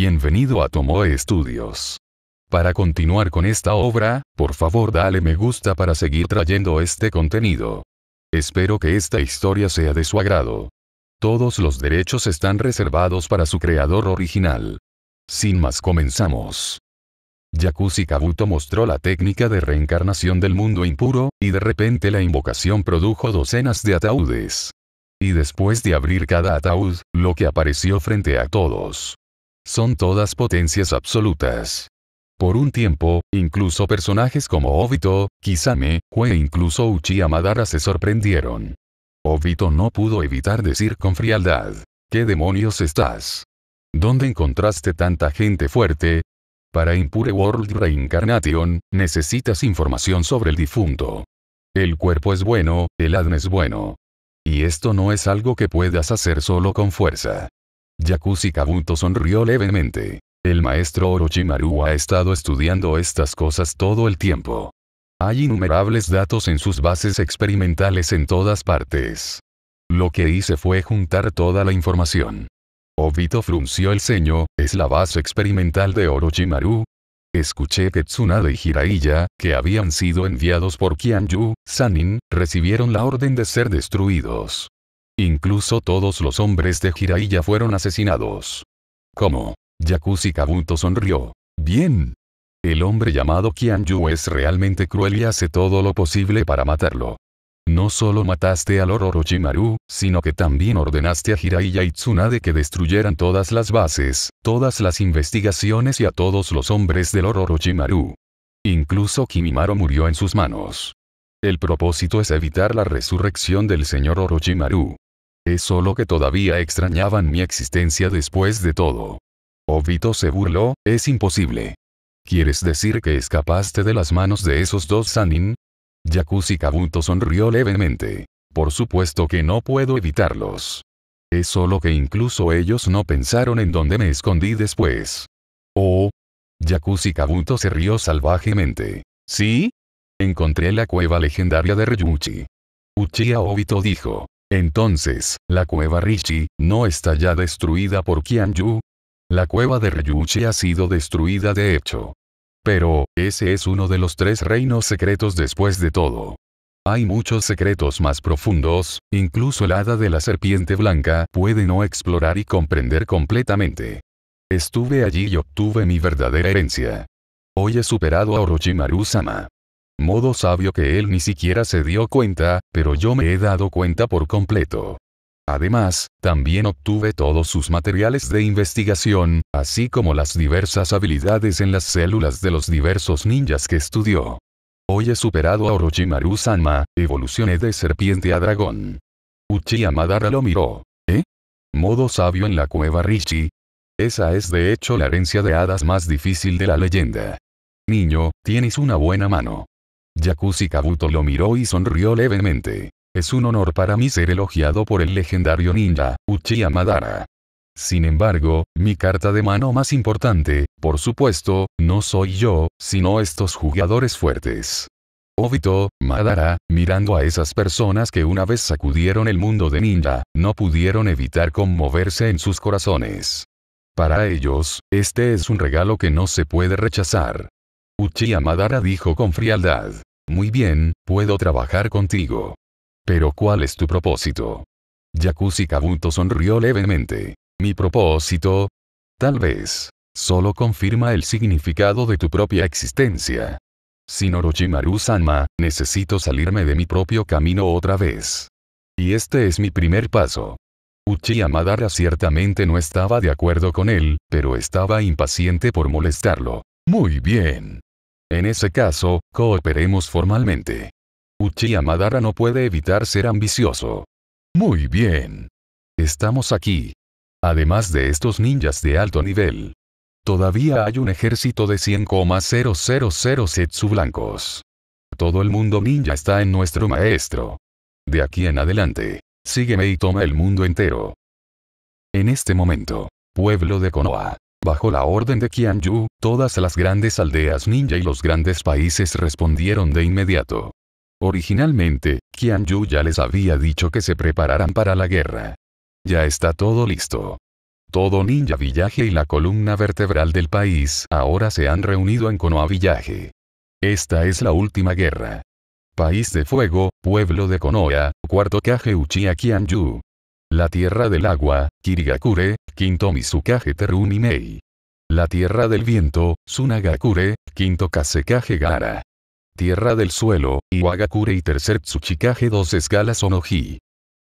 Bienvenido a Tomoe Studios. Para continuar con esta obra, por favor dale me gusta para seguir trayendo este contenido. Espero que esta historia sea de su agrado. Todos los derechos están reservados para su creador original. Sin más comenzamos. Yakuzi Kabuto mostró la técnica de reencarnación del mundo impuro, y de repente la invocación produjo docenas de ataúdes. Y después de abrir cada ataúd, lo que apareció frente a todos son todas potencias absolutas. Por un tiempo, incluso personajes como Obito, Kisame, Kue e incluso Uchiha Madara se sorprendieron. Obito no pudo evitar decir con frialdad. ¿Qué demonios estás? ¿Dónde encontraste tanta gente fuerte? Para Impure World Reincarnation, necesitas información sobre el difunto. El cuerpo es bueno, el ADN es bueno. Y esto no es algo que puedas hacer solo con fuerza. Yakuzi Kabuto sonrió levemente. El maestro Orochimaru ha estado estudiando estas cosas todo el tiempo. Hay innumerables datos en sus bases experimentales en todas partes. Lo que hice fue juntar toda la información. Obito frunció el ceño, ¿es la base experimental de Orochimaru? Escuché que Tsunade y Jiraiya, que habían sido enviados por Kianju, Sanin, recibieron la orden de ser destruidos. Incluso todos los hombres de Jiraiya fueron asesinados. ¿Cómo? Yakushi Kabuto sonrió. Bien. El hombre llamado Kianju es realmente cruel y hace todo lo posible para matarlo. No solo mataste al Orochimaru, sino que también ordenaste a Jiraiya y Tsunade que destruyeran todas las bases, todas las investigaciones y a todos los hombres del Orochimaru. Incluso Kimimaro murió en sus manos. El propósito es evitar la resurrección del señor Orochimaru. Es solo que todavía extrañaban mi existencia después de todo. Obito se burló, es imposible. ¿Quieres decir que escapaste de las manos de esos dos Sanin? Yakuzi Kabuto sonrió levemente. Por supuesto que no puedo evitarlos. Es solo que incluso ellos no pensaron en dónde me escondí después. Oh. Yakuzi Kabuto se rió salvajemente. ¿Sí? Encontré la cueva legendaria de Ryuchi. Uchiha Obito dijo. Entonces, ¿la cueva Rishi, no está ya destruida por Kianju? La cueva de Ryuchi ha sido destruida de hecho. Pero, ese es uno de los tres reinos secretos después de todo. Hay muchos secretos más profundos, incluso el hada de la serpiente blanca puede no explorar y comprender completamente. Estuve allí y obtuve mi verdadera herencia. Hoy he superado a Orochimaru-sama modo sabio que él ni siquiera se dio cuenta, pero yo me he dado cuenta por completo. Además, también obtuve todos sus materiales de investigación, así como las diversas habilidades en las células de los diversos ninjas que estudió. Hoy he superado a Orochimaru Sanma, evolucioné de serpiente a dragón. Uchiha Madara lo miró. ¿Eh? Modo sabio en la cueva Rishi. Esa es de hecho la herencia de hadas más difícil de la leyenda. Niño, tienes una buena mano. Yakuzi Kabuto lo miró y sonrió levemente. Es un honor para mí ser elogiado por el legendario ninja, Uchiha Madara. Sin embargo, mi carta de mano más importante, por supuesto, no soy yo, sino estos jugadores fuertes. Obito, Madara, mirando a esas personas que una vez sacudieron el mundo de ninja, no pudieron evitar conmoverse en sus corazones. Para ellos, este es un regalo que no se puede rechazar. Uchiha Madara dijo con frialdad. Muy bien, puedo trabajar contigo. Pero ¿cuál es tu propósito? Yakushi Kabuto sonrió levemente. ¿Mi propósito? Tal vez. Solo confirma el significado de tu propia existencia. Sin Orochimaru-sama, necesito salirme de mi propio camino otra vez. Y este es mi primer paso. Uchiha Madara ciertamente no estaba de acuerdo con él, pero estaba impaciente por molestarlo. Muy bien. En ese caso, cooperemos formalmente. Uchiha Madara no puede evitar ser ambicioso. Muy bien. Estamos aquí. Además de estos ninjas de alto nivel. Todavía hay un ejército de 100,000 Setsu blancos. Todo el mundo ninja está en nuestro maestro. De aquí en adelante, sígueme y toma el mundo entero. En este momento, pueblo de Konoha, Bajo la orden de Qian todas las grandes aldeas ninja y los grandes países respondieron de inmediato. Originalmente, Qian ya les había dicho que se prepararan para la guerra. Ya está todo listo. Todo Ninja villaje y la columna vertebral del país ahora se han reunido en Konoha villaje Esta es la última guerra. País de Fuego, Pueblo de Konoha, Cuarto Kage Uchiha Qian la tierra del agua, Kirigakure, quinto Mizukage Terunimei. La tierra del viento, Tsunagakure, quinto Kasekage Gara. Tierra del suelo, Iwagakure y tercer Tsuchikage dos escalas Onoji.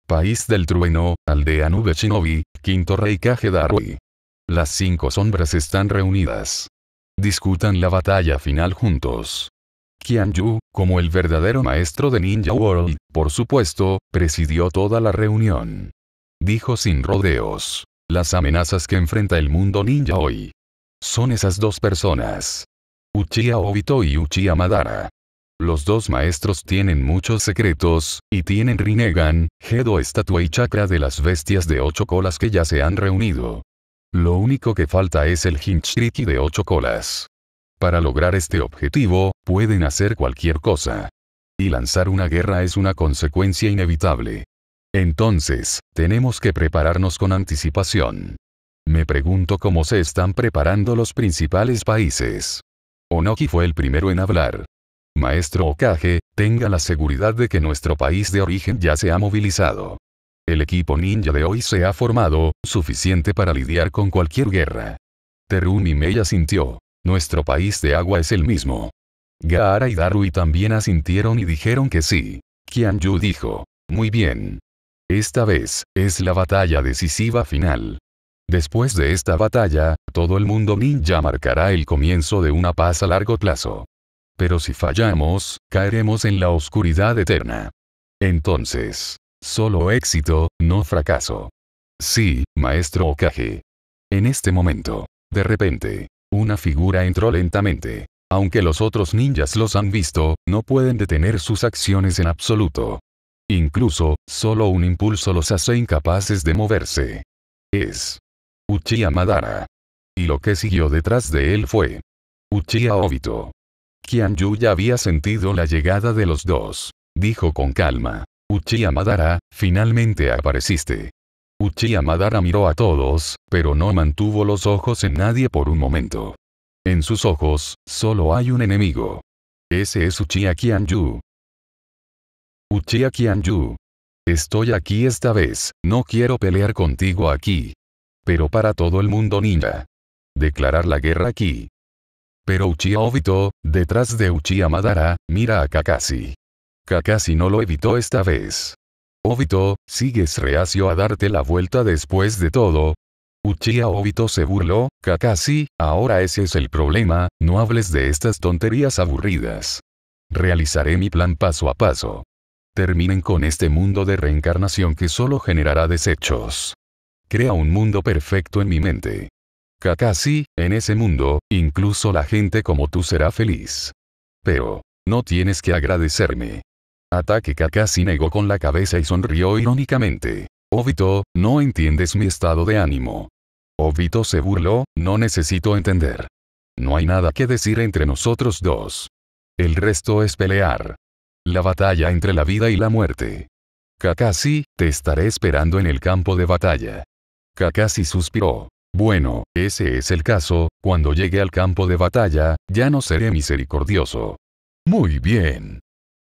País del trueno, aldea nube shinobi, quinto Reikage Darui. Las cinco sombras están reunidas. Discutan la batalla final juntos. Qian como el verdadero maestro de Ninja World, por supuesto, presidió toda la reunión dijo sin rodeos. Las amenazas que enfrenta el mundo ninja hoy. Son esas dos personas. Uchiha Obito y Uchiha Madara. Los dos maestros tienen muchos secretos, y tienen Rinnegan, Gedo estatua y chakra de las bestias de ocho colas que ya se han reunido. Lo único que falta es el Hinchriki de ocho colas. Para lograr este objetivo, pueden hacer cualquier cosa. Y lanzar una guerra es una consecuencia inevitable. Entonces, tenemos que prepararnos con anticipación. Me pregunto cómo se están preparando los principales países. Onoki fue el primero en hablar. Maestro Okage, tenga la seguridad de que nuestro país de origen ya se ha movilizado. El equipo ninja de hoy se ha formado, suficiente para lidiar con cualquier guerra. Terumi Mei asintió. Nuestro país de agua es el mismo. Gaara y Darui también asintieron y dijeron que sí. Yu dijo. Muy bien. Esta vez, es la batalla decisiva final. Después de esta batalla, todo el mundo ninja marcará el comienzo de una paz a largo plazo. Pero si fallamos, caeremos en la oscuridad eterna. Entonces, solo éxito, no fracaso. Sí, maestro Okage. En este momento, de repente, una figura entró lentamente. Aunque los otros ninjas los han visto, no pueden detener sus acciones en absoluto. Incluso, solo un impulso los hace incapaces de moverse. Es Uchiha Madara. Y lo que siguió detrás de él fue Uchiha Obito. Yu ya había sentido la llegada de los dos. Dijo con calma. Uchiha Madara, finalmente apareciste. Uchiha Madara miró a todos, pero no mantuvo los ojos en nadie por un momento. En sus ojos, solo hay un enemigo. Ese es Uchiha Yu. Uchiha Kianju. Estoy aquí esta vez, no quiero pelear contigo aquí. Pero para todo el mundo ninja. Declarar la guerra aquí. Pero Uchiha Obito, detrás de Uchiha Madara, mira a Kakashi. Kakashi no lo evitó esta vez. Obito, ¿sigues reacio a darte la vuelta después de todo? Uchiha Obito se burló, Kakashi, ahora ese es el problema, no hables de estas tonterías aburridas. Realizaré mi plan paso a paso. Terminen con este mundo de reencarnación que solo generará desechos. Crea un mundo perfecto en mi mente. Kakashi, en ese mundo, incluso la gente como tú será feliz. Pero, no tienes que agradecerme. Ataque Kakashi negó con la cabeza y sonrió irónicamente. Obito, no entiendes mi estado de ánimo. Obito se burló, no necesito entender. No hay nada que decir entre nosotros dos. El resto es pelear. La batalla entre la vida y la muerte. Kakashi, te estaré esperando en el campo de batalla. Kakashi suspiró. Bueno, ese es el caso, cuando llegue al campo de batalla, ya no seré misericordioso. Muy bien.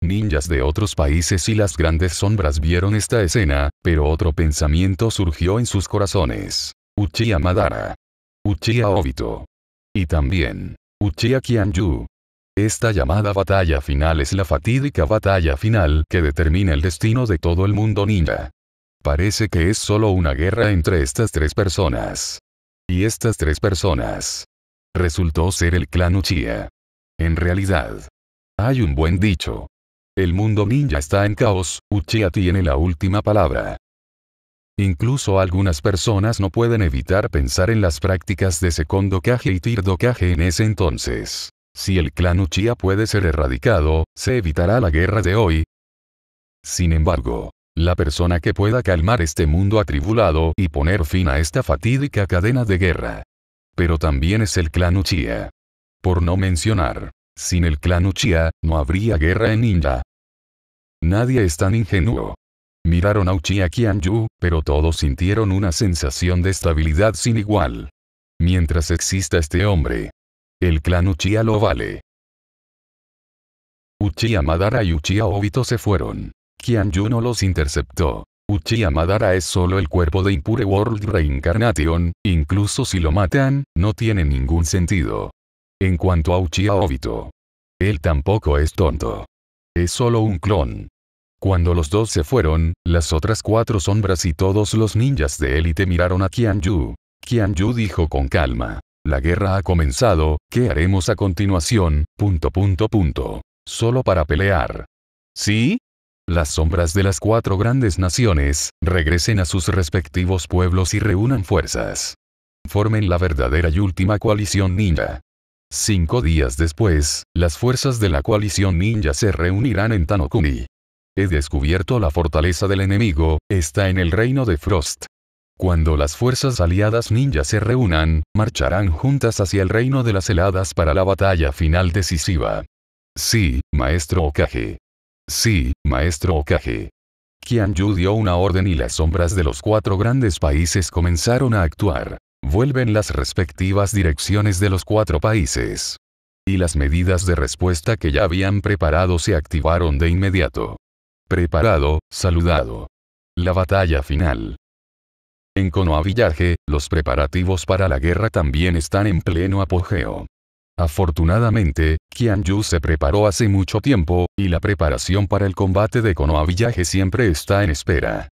Ninjas de otros países y las grandes sombras vieron esta escena, pero otro pensamiento surgió en sus corazones. Uchiha Madara. Uchiha Obito. Y también. Uchiha Kianju. Esta llamada batalla final es la fatídica batalla final que determina el destino de todo el mundo ninja. Parece que es solo una guerra entre estas tres personas. Y estas tres personas. Resultó ser el clan Uchiha. En realidad. Hay un buen dicho. El mundo ninja está en caos, Uchiha tiene la última palabra. Incluso algunas personas no pueden evitar pensar en las prácticas de segundo Kage y Tirdo en ese entonces. Si el clan Uchiha puede ser erradicado, se evitará la guerra de hoy. Sin embargo, la persona que pueda calmar este mundo atribulado y poner fin a esta fatídica cadena de guerra. Pero también es el clan Uchiha. Por no mencionar, sin el clan Uchiha, no habría guerra en Ninja. Nadie es tan ingenuo. Miraron a Uchiha Kianju, pero todos sintieron una sensación de estabilidad sin igual. Mientras exista este hombre, el clan Uchiha lo vale. Uchiha Madara y Uchiha Obito se fueron. no los interceptó. Uchiha Madara es solo el cuerpo de Impure World Reincarnation, incluso si lo matan, no tiene ningún sentido. En cuanto a Uchiha Obito, él tampoco es tonto. Es solo un clon. Cuando los dos se fueron, las otras cuatro sombras y todos los ninjas de élite miraron a Qian Yu. Yu dijo con calma. La guerra ha comenzado, ¿qué haremos a continuación? Punto punto punto. Solo para pelear. ¿Sí? Las sombras de las cuatro grandes naciones, regresen a sus respectivos pueblos y reúnan fuerzas. Formen la verdadera y última coalición ninja. Cinco días después, las fuerzas de la coalición ninja se reunirán en Tanokuni. He descubierto la fortaleza del enemigo, está en el reino de Frost. Cuando las fuerzas aliadas ninja se reúnan, marcharán juntas hacia el reino de las heladas para la batalla final decisiva. Sí, maestro Okage. Sí, maestro Okage. Qian dio una orden y las sombras de los cuatro grandes países comenzaron a actuar. Vuelven las respectivas direcciones de los cuatro países. Y las medidas de respuesta que ya habían preparado se activaron de inmediato. Preparado, saludado. La batalla final. En Konoha los preparativos para la guerra también están en pleno apogeo. Afortunadamente, Qian se preparó hace mucho tiempo, y la preparación para el combate de Konoha siempre está en espera.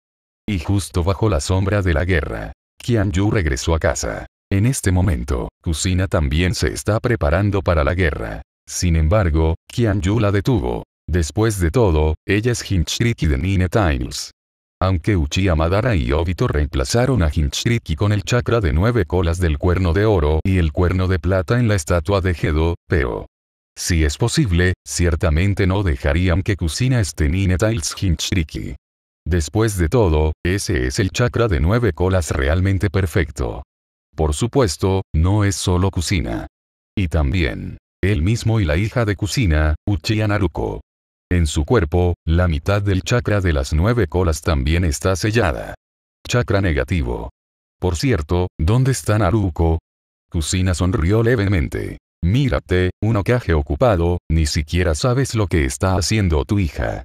Y justo bajo la sombra de la guerra, Qian regresó a casa. En este momento, Kusina también se está preparando para la guerra. Sin embargo, Qian la detuvo. Después de todo, ella es y de Nine Times. Aunque Uchiha Madara y Obito reemplazaron a Hinchriki con el chakra de nueve colas del cuerno de oro y el cuerno de plata en la estatua de Gedo, pero si es posible, ciertamente no dejarían que Kusina esté Ninetales Hinchriki. Después de todo, ese es el chakra de nueve colas realmente perfecto. Por supuesto, no es solo Kusina. Y también, él mismo y la hija de Kusina, Uchiha Naruko. En su cuerpo, la mitad del chakra de las nueve colas también está sellada. Chakra negativo. Por cierto, ¿dónde está Naruko? Kusina sonrió levemente. Mírate, un ocaje ocupado, ni siquiera sabes lo que está haciendo tu hija.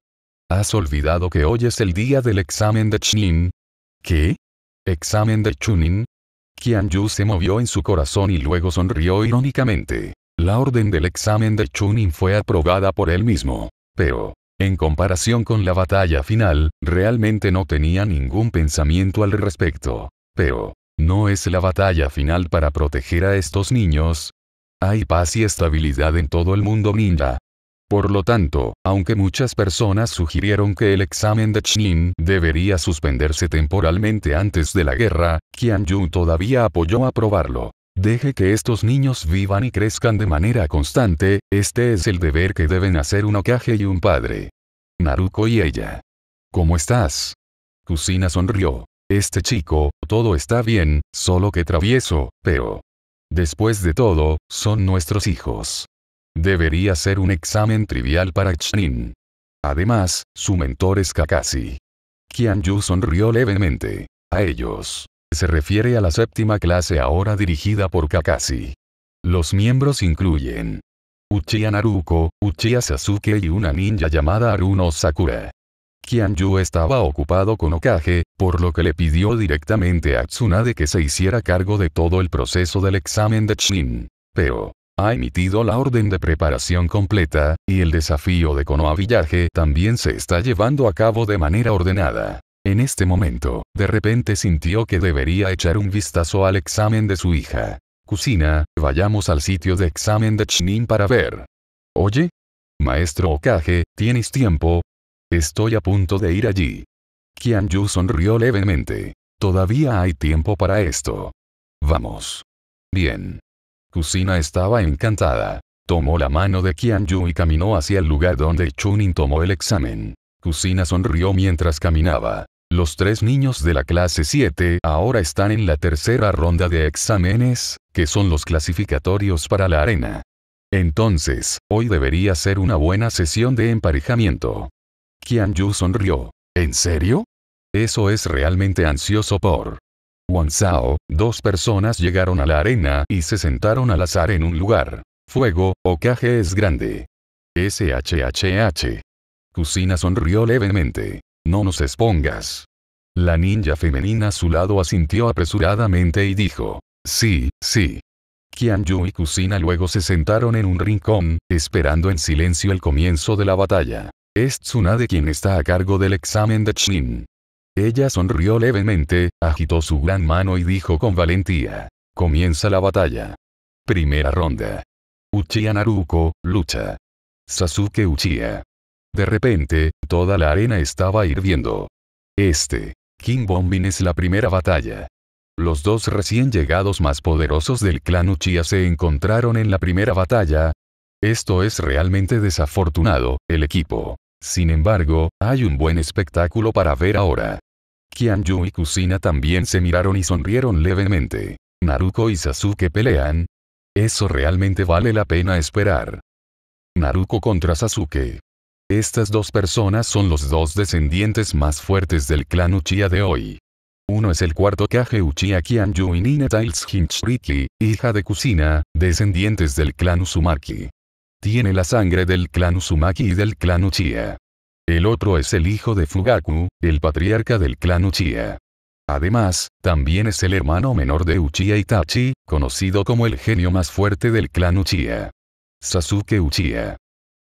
¿Has olvidado que hoy es el día del examen de Chunin? ¿Qué? ¿Examen de Chunin? Qian Yu se movió en su corazón y luego sonrió irónicamente. La orden del examen de Chunin fue aprobada por él mismo pero, en comparación con la batalla final, realmente no tenía ningún pensamiento al respecto. Pero, ¿no es la batalla final para proteger a estos niños? Hay paz y estabilidad en todo el mundo ninja. Por lo tanto, aunque muchas personas sugirieron que el examen de Chin debería suspenderse temporalmente antes de la guerra, Qian Yu todavía apoyó aprobarlo. Deje que estos niños vivan y crezcan de manera constante, este es el deber que deben hacer un Okage y un padre. Naruko y ella. ¿Cómo estás? Kusina sonrió. Este chico, todo está bien, solo que travieso, pero... Después de todo, son nuestros hijos. Debería ser un examen trivial para Chunin. Además, su mentor es Kakashi. Yu sonrió levemente. A ellos. Se refiere a la séptima clase ahora dirigida por Kakashi. Los miembros incluyen Uchiha Naruko, Uchiha Sasuke y una ninja llamada Aruno Sakura. Kianyu estaba ocupado con Okage, por lo que le pidió directamente a Tsunade que se hiciera cargo de todo el proceso del examen de Shin. Pero, ha emitido la orden de preparación completa, y el desafío de Konoha también se está llevando a cabo de manera ordenada. En este momento, de repente sintió que debería echar un vistazo al examen de su hija. Cusina, vayamos al sitio de examen de Chunin para ver. Oye? Maestro Okage, ¿tienes tiempo? Estoy a punto de ir allí. Qian Yu sonrió levemente. Todavía hay tiempo para esto. Vamos. Bien. Cusina estaba encantada. Tomó la mano de Qian y caminó hacia el lugar donde Chunin tomó el examen. Cusina sonrió mientras caminaba. Los tres niños de la clase 7 ahora están en la tercera ronda de exámenes, que son los clasificatorios para la arena. Entonces, hoy debería ser una buena sesión de emparejamiento. Qian Yu sonrió. ¿En serio? Eso es realmente ansioso por. Wang Zhao, dos personas llegaron a la arena y se sentaron al azar en un lugar. Fuego, ocaje es grande. SHHH. Kusina sonrió levemente. No nos expongas. La ninja femenina a su lado asintió apresuradamente y dijo. Sí, sí. Kianju y Kusina luego se sentaron en un rincón, esperando en silencio el comienzo de la batalla. Es Tsunade quien está a cargo del examen de Chin. Ella sonrió levemente, agitó su gran mano y dijo con valentía. Comienza la batalla. Primera ronda. Uchiha Naruko, lucha. Sasuke Uchiha. De repente, toda la arena estaba hirviendo. Este, King Bombin es la primera batalla. Los dos recién llegados más poderosos del clan Uchiha se encontraron en la primera batalla. Esto es realmente desafortunado, el equipo. Sin embargo, hay un buen espectáculo para ver ahora. Kianju y Kusina también se miraron y sonrieron levemente. Naruko y Sasuke pelean. Eso realmente vale la pena esperar. Naruko contra Sasuke. Estas dos personas son los dos descendientes más fuertes del clan Uchiha de hoy. Uno es el cuarto Kage Uchiha Kianju y Nina Tiles hija de Kusina, descendientes del clan Uzumaki. Tiene la sangre del clan Uzumaki y del clan Uchiha. El otro es el hijo de Fugaku, el patriarca del clan Uchiha. Además, también es el hermano menor de Uchiha Itachi, conocido como el genio más fuerte del clan Uchiha. Sasuke Uchiha.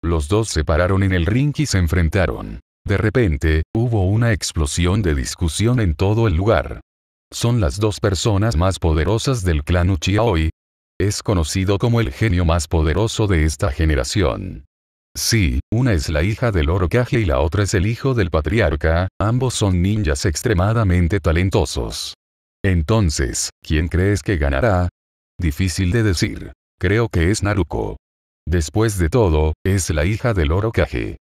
Los dos se pararon en el ring y se enfrentaron. De repente, hubo una explosión de discusión en todo el lugar. Son las dos personas más poderosas del clan Uchiha hoy. Es conocido como el genio más poderoso de esta generación. Sí, una es la hija del Orokaje y la otra es el hijo del patriarca, ambos son ninjas extremadamente talentosos. Entonces, ¿quién crees que ganará? Difícil de decir. Creo que es Naruko. Después de todo, es la hija del Orokage.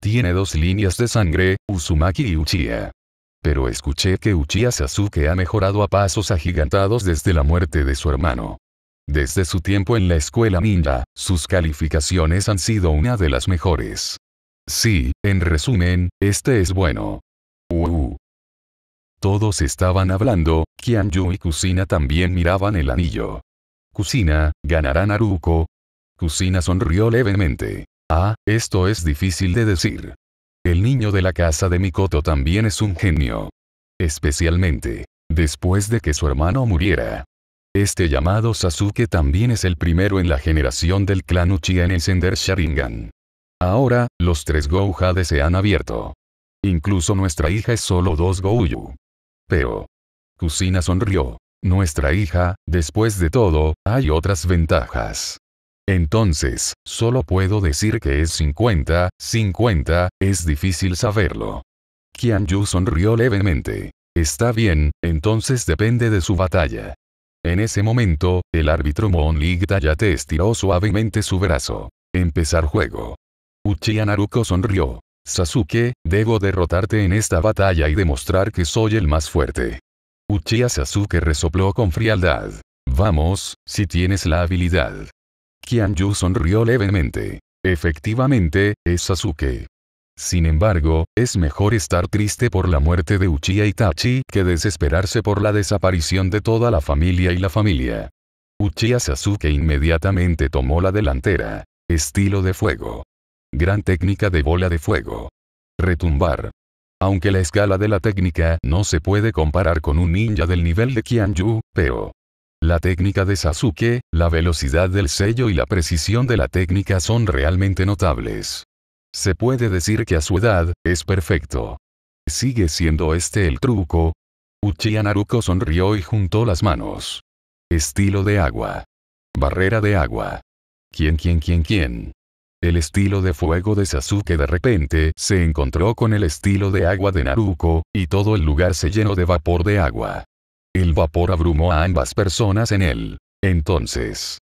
Tiene dos líneas de sangre, Uzumaki y Uchiha. Pero escuché que Uchiha Sasuke ha mejorado a pasos agigantados desde la muerte de su hermano. Desde su tiempo en la escuela ninja, sus calificaciones han sido una de las mejores. Sí, en resumen, este es bueno. Uh. Todos estaban hablando, Kianyu y Kusina también miraban el anillo. Kusina, ganará Naruko, Kusina sonrió levemente. Ah, esto es difícil de decir. El niño de la casa de Mikoto también es un genio. Especialmente, después de que su hermano muriera. Este llamado Sasuke también es el primero en la generación del clan Uchiha en encender Sharingan. Ahora, los tres Gouhades se han abierto. Incluso nuestra hija es solo dos Gouyu. Pero. Kusina sonrió. Nuestra hija, después de todo, hay otras ventajas. Entonces, solo puedo decir que es 50, 50, es difícil saberlo. Qian Yu sonrió levemente. Está bien, entonces depende de su batalla. En ese momento, el árbitro Moon Lig Tayate estiró suavemente su brazo. Empezar juego. Uchiha Naruko sonrió. Sasuke, debo derrotarte en esta batalla y demostrar que soy el más fuerte. Uchiha Sasuke resopló con frialdad. Vamos, si tienes la habilidad. Kianju sonrió levemente. Efectivamente, es Sasuke. Sin embargo, es mejor estar triste por la muerte de Uchiha Itachi que desesperarse por la desaparición de toda la familia y la familia. Uchiha Sasuke inmediatamente tomó la delantera. Estilo de fuego. Gran técnica de bola de fuego. Retumbar. Aunque la escala de la técnica no se puede comparar con un ninja del nivel de Kianju, pero la técnica de Sasuke, la velocidad del sello y la precisión de la técnica son realmente notables. Se puede decir que a su edad, es perfecto. ¿Sigue siendo este el truco? Uchiha Naruto sonrió y juntó las manos. Estilo de agua. Barrera de agua. ¿Quién, quién, quién, quién? El estilo de fuego de Sasuke de repente se encontró con el estilo de agua de Naruto, y todo el lugar se llenó de vapor de agua. El vapor abrumó a ambas personas en él. Entonces.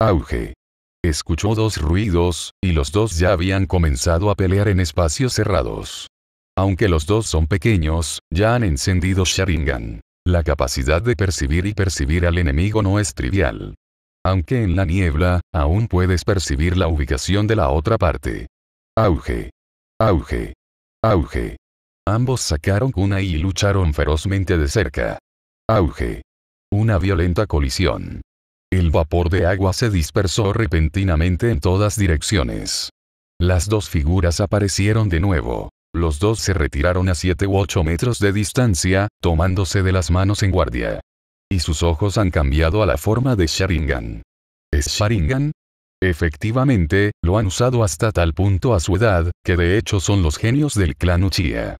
Auge. Escuchó dos ruidos, y los dos ya habían comenzado a pelear en espacios cerrados. Aunque los dos son pequeños, ya han encendido Sharingan. La capacidad de percibir y percibir al enemigo no es trivial. Aunque en la niebla, aún puedes percibir la ubicación de la otra parte. Auge. Auge. Auge. Ambos sacaron una y lucharon ferozmente de cerca. Auge. Una violenta colisión. El vapor de agua se dispersó repentinamente en todas direcciones. Las dos figuras aparecieron de nuevo. Los dos se retiraron a 7 u 8 metros de distancia, tomándose de las manos en guardia. Y sus ojos han cambiado a la forma de Sharingan. ¿Es Sharingan? Efectivamente, lo han usado hasta tal punto a su edad, que de hecho son los genios del clan Uchiha.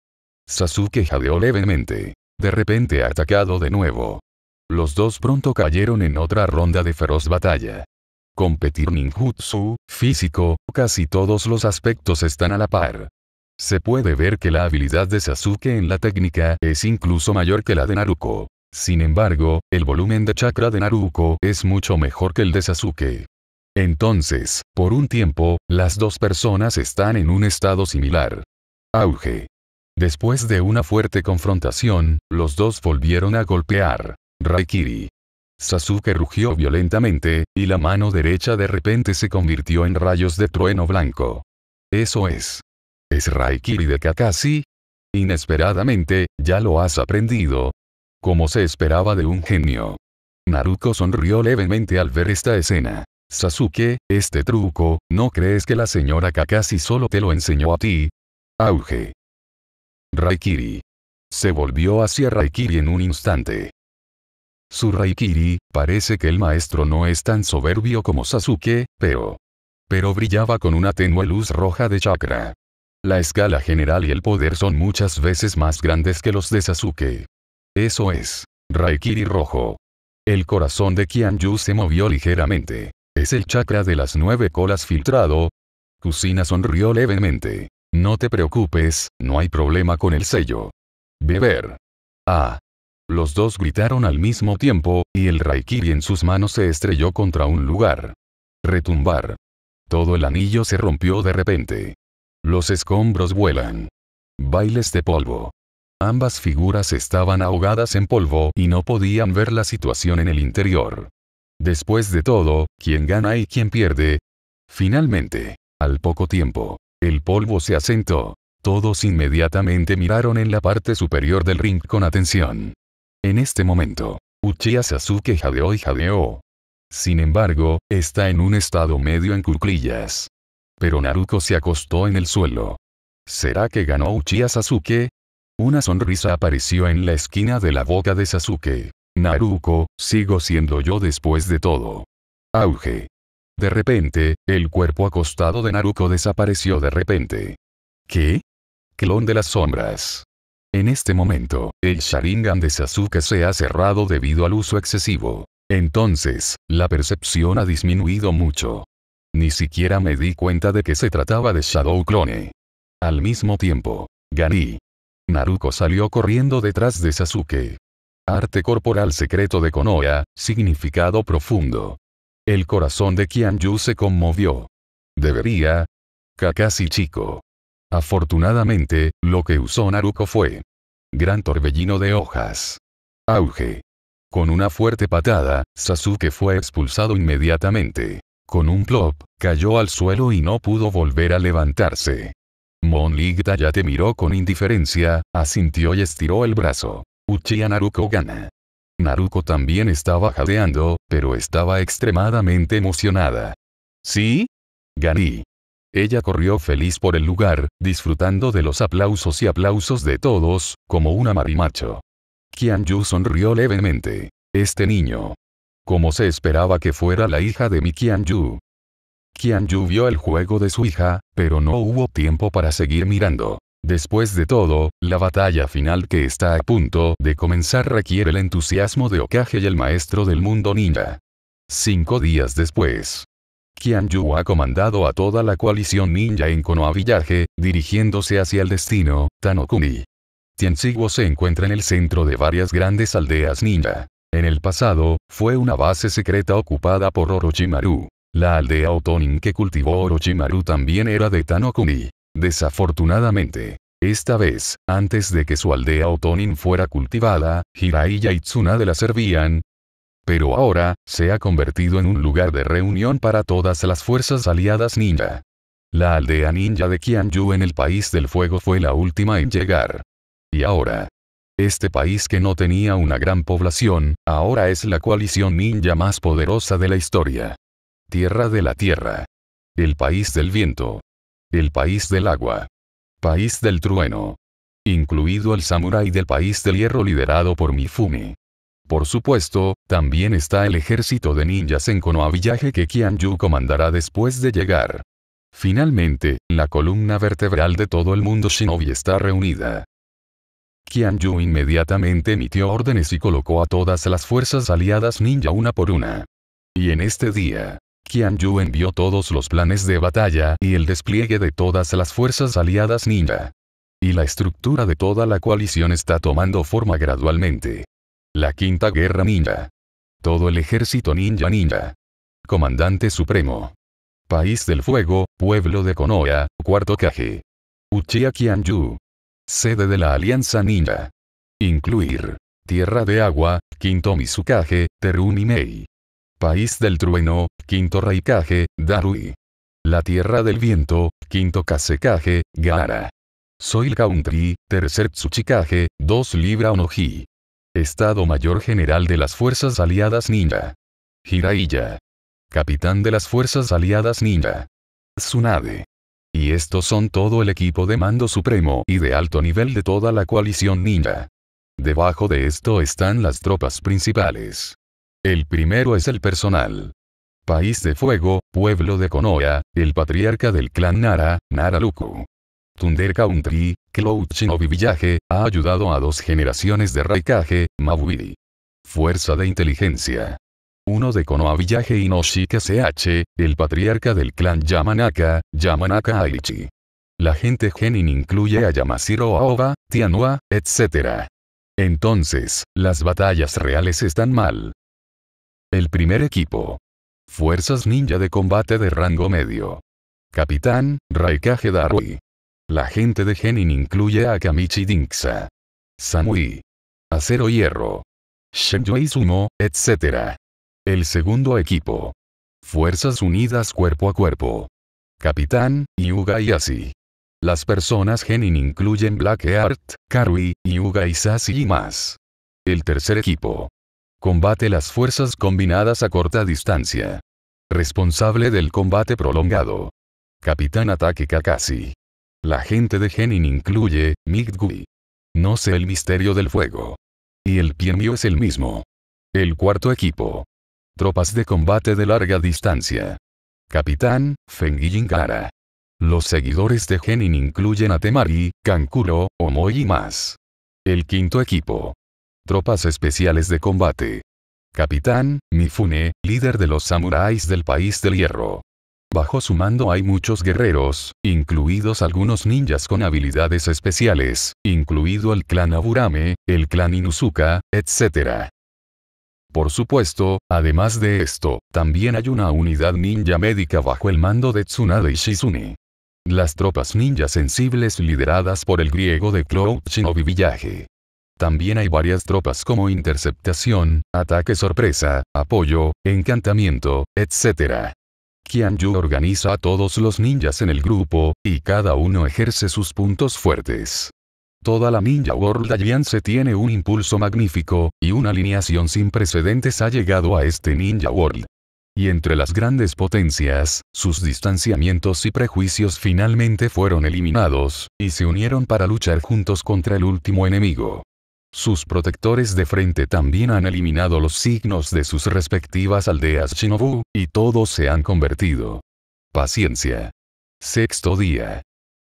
Sasuke jadeó levemente de repente atacado de nuevo. Los dos pronto cayeron en otra ronda de feroz batalla. Competir ninjutsu, físico, casi todos los aspectos están a la par. Se puede ver que la habilidad de Sasuke en la técnica es incluso mayor que la de Naruto. Sin embargo, el volumen de chakra de Naruto es mucho mejor que el de Sasuke. Entonces, por un tiempo, las dos personas están en un estado similar. Auge. Después de una fuerte confrontación, los dos volvieron a golpear. Raikiri. Sasuke rugió violentamente, y la mano derecha de repente se convirtió en rayos de trueno blanco. Eso es. ¿Es Raikiri de Kakashi? Inesperadamente, ya lo has aprendido. Como se esperaba de un genio. Naruto sonrió levemente al ver esta escena. Sasuke, este truco, ¿no crees que la señora Kakashi solo te lo enseñó a ti? Auge. Raikiri. Se volvió hacia Raikiri en un instante. Su Raikiri, parece que el maestro no es tan soberbio como Sasuke, pero... Pero brillaba con una tenue luz roja de chakra. La escala general y el poder son muchas veces más grandes que los de Sasuke. Eso es. Raikiri rojo. El corazón de Kianju se movió ligeramente. Es el chakra de las nueve colas filtrado. Kusina sonrió levemente. No te preocupes, no hay problema con el sello. Beber. Ah. Los dos gritaron al mismo tiempo, y el raikiri en sus manos se estrelló contra un lugar. Retumbar. Todo el anillo se rompió de repente. Los escombros vuelan. Bailes de polvo. Ambas figuras estaban ahogadas en polvo y no podían ver la situación en el interior. Después de todo, ¿quién gana y quién pierde? Finalmente, al poco tiempo, el polvo se asentó. Todos inmediatamente miraron en la parte superior del ring con atención. En este momento, Uchiha Sasuke jadeó y jadeó. Sin embargo, está en un estado medio en cuclillas. Pero Naruto se acostó en el suelo. ¿Será que ganó Uchiha Sasuke? Una sonrisa apareció en la esquina de la boca de Sasuke. Naruto, sigo siendo yo después de todo. Auge. De repente, el cuerpo acostado de Naruko desapareció de repente. ¿Qué? Clon de las sombras. En este momento, el Sharingan de Sasuke se ha cerrado debido al uso excesivo. Entonces, la percepción ha disminuido mucho. Ni siquiera me di cuenta de que se trataba de Shadow Clone. Al mismo tiempo, Gani. Naruko salió corriendo detrás de Sasuke. Arte corporal secreto de Konoha, significado profundo. El corazón de Yu se conmovió. Debería. Kakashi chico. Afortunadamente, lo que usó Naruko fue. Gran torbellino de hojas. Auge. Con una fuerte patada, Sasuke fue expulsado inmediatamente. Con un plop, cayó al suelo y no pudo volver a levantarse. Mon ya te miró con indiferencia, asintió y estiró el brazo. Uchiha Naruko gana. Naruko también estaba jadeando, pero estaba extremadamente emocionada. ¿Sí? Ganí. Ella corrió feliz por el lugar, disfrutando de los aplausos y aplausos de todos, como una marimacho. Yu sonrió levemente. Este niño. Como se esperaba que fuera la hija de mi Qianyu. Qianyu vio el juego de su hija, pero no hubo tiempo para seguir mirando. Después de todo, la batalla final que está a punto de comenzar requiere el entusiasmo de Okage y el maestro del mundo ninja. Cinco días después. Qian ha comandado a toda la coalición ninja en Konoha Village, dirigiéndose hacia el destino, Tanokuni. Tianziguo se encuentra en el centro de varias grandes aldeas ninja. En el pasado, fue una base secreta ocupada por Orochimaru. La aldea Otonin que cultivó Orochimaru también era de Tanokuni. Desafortunadamente, esta vez, antes de que su aldea Otonin fuera cultivada, Hiraiya y Tsunade la servían, pero ahora, se ha convertido en un lugar de reunión para todas las fuerzas aliadas ninja. La aldea ninja de Kianju en el País del Fuego fue la última en llegar. Y ahora, este país que no tenía una gran población, ahora es la coalición ninja más poderosa de la historia. Tierra de la Tierra. El país del viento. El país del agua. País del trueno. Incluido el Samurai del país del hierro liderado por Mifumi. Por supuesto, también está el ejército de ninjas en Konoha que Kianju comandará después de llegar. Finalmente, la columna vertebral de todo el mundo shinobi está reunida. Kianju inmediatamente emitió órdenes y colocó a todas las fuerzas aliadas ninja una por una. Y en este día, Kianju envió todos los planes de batalla y el despliegue de todas las fuerzas aliadas ninja. Y la estructura de toda la coalición está tomando forma gradualmente. La Quinta Guerra Ninja. Todo el ejército ninja ninja. Comandante Supremo. País del Fuego, Pueblo de Konoha, Cuarto Kage. Uchiha Yu. Sede de la Alianza Ninja. Incluir. Tierra de Agua, Quinto Mizukage, Terunimei país del trueno, quinto raikage, Darui. La tierra del viento, quinto Kasekage, Gaara. Soil Country, tercer Tsuchikage, 2 Libra Onoji. Estado Mayor General de las Fuerzas Aliadas Ninja. Hiraiya. Capitán de las Fuerzas Aliadas Ninja. Tsunade. Y estos son todo el equipo de mando supremo y de alto nivel de toda la coalición ninja. Debajo de esto están las tropas principales. El primero es el personal. País de Fuego, pueblo de Konoa, el patriarca del clan Nara, Naraluku. Tunder Country, Cloud Shinobi Village, ha ayudado a dos generaciones de Raikage, Mabuiri. Fuerza de Inteligencia. Uno de Konoha Village Noshika CH, el patriarca del clan Yamanaka, Yamanaka Aichi. La gente genin incluye a Yamashiro Aoba, Tianua, etc. Entonces, las batallas reales están mal. El primer equipo. Fuerzas Ninja de Combate de Rango Medio. Capitán, Raikage Darui. La gente de Genin incluye a Kamichi Dinksa, Samui. Acero Hierro. Shenjo Sumo, etc. El segundo equipo. Fuerzas Unidas Cuerpo a Cuerpo. Capitán, Yuga Asi. Las personas Genin incluyen Black Art, Karui, Yuga Sasi y más. El tercer equipo. Combate las fuerzas combinadas a corta distancia. Responsable del combate prolongado. Capitán Ataque Kakashi. La gente de Genin incluye, Migui. No sé el misterio del fuego. Y el pie mío es el mismo. El cuarto equipo. Tropas de combate de larga distancia. Capitán, Fengi Kara. Los seguidores de Genin incluyen a Temari, Kankuro, Omoi y más. El quinto equipo tropas especiales de combate. Capitán, Mifune, líder de los samuráis del país del hierro. Bajo su mando hay muchos guerreros, incluidos algunos ninjas con habilidades especiales, incluido el clan Aburame, el clan Inuzuka, etc. Por supuesto, además de esto, también hay una unidad ninja médica bajo el mando de Tsunade Shizune. Las tropas ninjas sensibles lideradas por el griego de Cloud Shinobi Village. También hay varias tropas como interceptación, ataque sorpresa, apoyo, encantamiento, etc. Kian Yu organiza a todos los ninjas en el grupo, y cada uno ejerce sus puntos fuertes. Toda la Ninja World Alliance tiene un impulso magnífico, y una alineación sin precedentes ha llegado a este Ninja World. Y entre las grandes potencias, sus distanciamientos y prejuicios finalmente fueron eliminados, y se unieron para luchar juntos contra el último enemigo. Sus protectores de frente también han eliminado los signos de sus respectivas aldeas Shinobu, y todos se han convertido. Paciencia. Sexto día.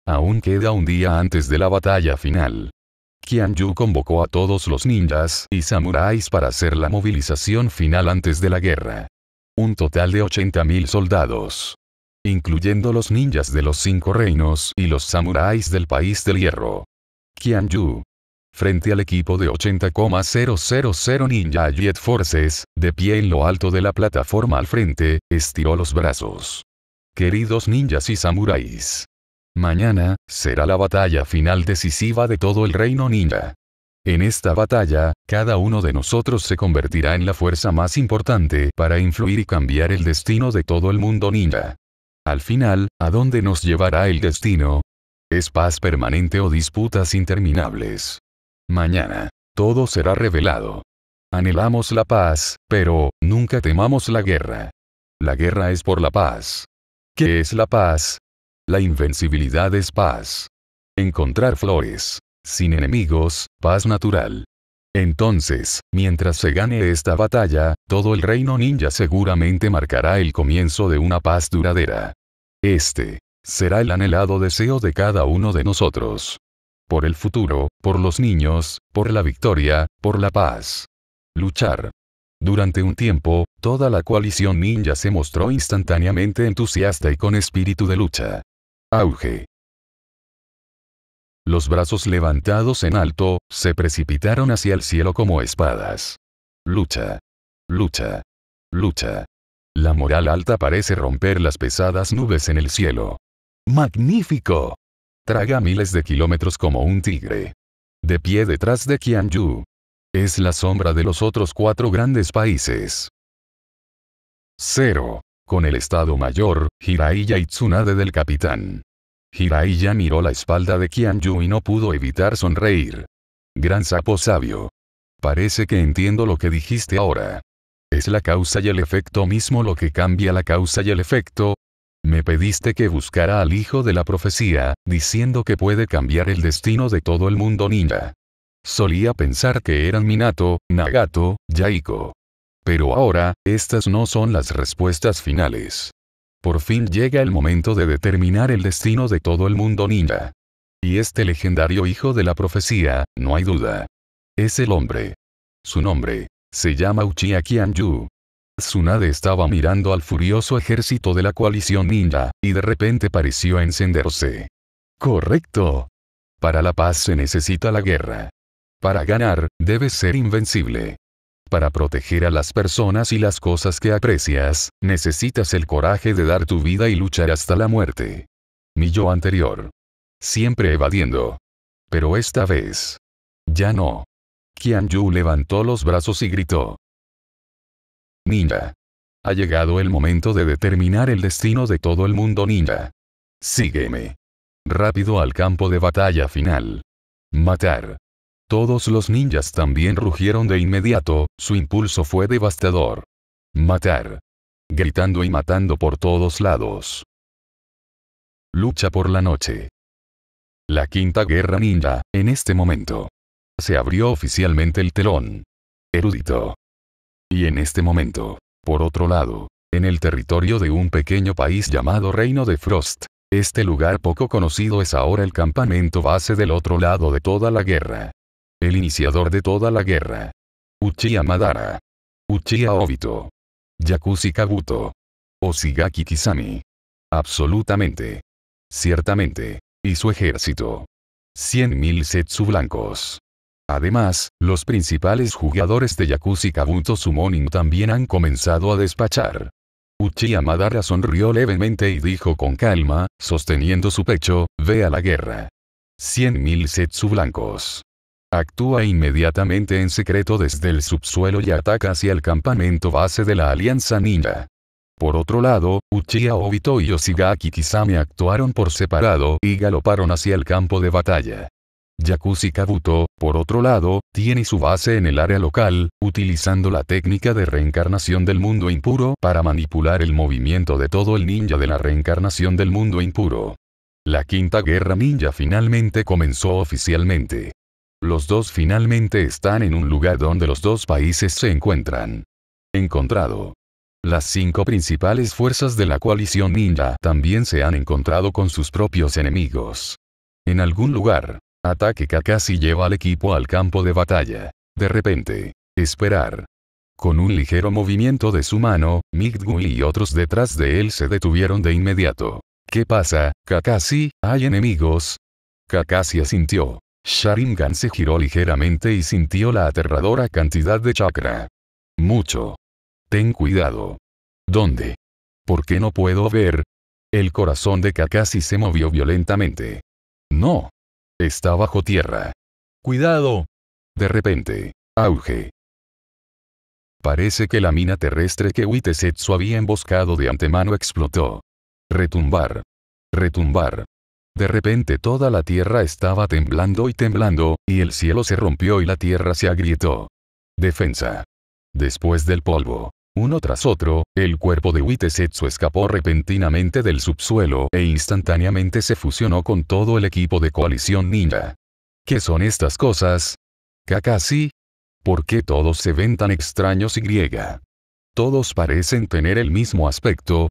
Aún queda un día antes de la batalla final. Qianyu convocó a todos los ninjas y samuráis para hacer la movilización final antes de la guerra. Un total de 80.000 soldados. Incluyendo los ninjas de los cinco reinos y los samuráis del país del hierro. Qianyu, frente al equipo de 80,000 Ninja Jet Forces, de pie en lo alto de la plataforma al frente, estiró los brazos. Queridos ninjas y samuráis. Mañana, será la batalla final decisiva de todo el reino ninja. En esta batalla, cada uno de nosotros se convertirá en la fuerza más importante para influir y cambiar el destino de todo el mundo ninja. Al final, ¿a dónde nos llevará el destino? ¿Es paz permanente o disputas interminables? Mañana. Todo será revelado. Anhelamos la paz, pero, nunca temamos la guerra. La guerra es por la paz. ¿Qué es la paz? La invencibilidad es paz. Encontrar flores. Sin enemigos, paz natural. Entonces, mientras se gane esta batalla, todo el reino ninja seguramente marcará el comienzo de una paz duradera. Este será el anhelado deseo de cada uno de nosotros por el futuro, por los niños, por la victoria, por la paz. Luchar. Durante un tiempo, toda la coalición ninja se mostró instantáneamente entusiasta y con espíritu de lucha. Auge. Los brazos levantados en alto, se precipitaron hacia el cielo como espadas. Lucha. Lucha. Lucha. La moral alta parece romper las pesadas nubes en el cielo. ¡Magnífico! Traga miles de kilómetros como un tigre. De pie detrás de Qianyu. Es la sombra de los otros cuatro grandes países. 0. Con el Estado Mayor, Jiraiya y Tsunade del capitán. Jiraiya miró la espalda de Qianyu y no pudo evitar sonreír. Gran sapo sabio. Parece que entiendo lo que dijiste ahora. Es la causa y el efecto mismo lo que cambia la causa y el efecto, me pediste que buscara al hijo de la profecía, diciendo que puede cambiar el destino de todo el mundo ninja. Solía pensar que eran Minato, Nagato, Yaiko. Pero ahora, estas no son las respuestas finales. Por fin llega el momento de determinar el destino de todo el mundo ninja. Y este legendario hijo de la profecía, no hay duda. Es el hombre. Su nombre, se llama Uchiha Yu. Tsunade estaba mirando al furioso ejército de la coalición ninja, y de repente pareció encenderse. Correcto. Para la paz se necesita la guerra. Para ganar, debes ser invencible. Para proteger a las personas y las cosas que aprecias, necesitas el coraje de dar tu vida y luchar hasta la muerte. Mi yo anterior. Siempre evadiendo. Pero esta vez. Ya no. Qian Yu levantó los brazos y gritó ninja. Ha llegado el momento de determinar el destino de todo el mundo ninja. Sígueme. Rápido al campo de batalla final. Matar. Todos los ninjas también rugieron de inmediato, su impulso fue devastador. Matar. Gritando y matando por todos lados. Lucha por la noche. La quinta guerra ninja, en este momento. Se abrió oficialmente el telón. Erudito y en este momento. Por otro lado, en el territorio de un pequeño país llamado Reino de Frost, este lugar poco conocido es ahora el campamento base del otro lado de toda la guerra. El iniciador de toda la guerra. Uchiha Madara. Uchiha Obito. Yakushi Kabuto. Osigaki Kisami. Absolutamente. Ciertamente. Y su ejército. 100.000 Setsu blancos. Además, los principales jugadores de Yakuza y Kabuto Sumonin también han comenzado a despachar. Uchiha Madara sonrió levemente y dijo con calma, sosteniendo su pecho, ve a la guerra. 100.000 Setsu blancos. Actúa inmediatamente en secreto desde el subsuelo y ataca hacia el campamento base de la Alianza Ninja. Por otro lado, Uchiha Obito y Yoshigaki Kisame actuaron por separado y galoparon hacia el campo de batalla. Yakuzi Kabuto, por otro lado, tiene su base en el área local, utilizando la técnica de reencarnación del mundo impuro para manipular el movimiento de todo el ninja de la reencarnación del mundo impuro. La Quinta Guerra Ninja finalmente comenzó oficialmente. Los dos finalmente están en un lugar donde los dos países se encuentran. Encontrado. Las cinco principales fuerzas de la coalición ninja también se han encontrado con sus propios enemigos. En algún lugar, Ataque Kakashi lleva al equipo al campo de batalla. De repente. Esperar. Con un ligero movimiento de su mano, Midgul y otros detrás de él se detuvieron de inmediato. ¿Qué pasa, Kakashi? ¿Hay enemigos? Kakashi asintió. Sharingan se giró ligeramente y sintió la aterradora cantidad de chakra. Mucho. Ten cuidado. ¿Dónde? ¿Por qué no puedo ver? El corazón de Kakashi se movió violentamente. No. Está bajo tierra. Cuidado. De repente. Auge. Parece que la mina terrestre que Witesetsu había emboscado de antemano explotó. Retumbar. Retumbar. De repente toda la tierra estaba temblando y temblando, y el cielo se rompió y la tierra se agrietó. Defensa. Después del polvo. Uno tras otro, el cuerpo de Setsu escapó repentinamente del subsuelo e instantáneamente se fusionó con todo el equipo de coalición ninja. ¿Qué son estas cosas? ¿Kakashi? ¿Por qué todos se ven tan extraños y griega? Todos parecen tener el mismo aspecto.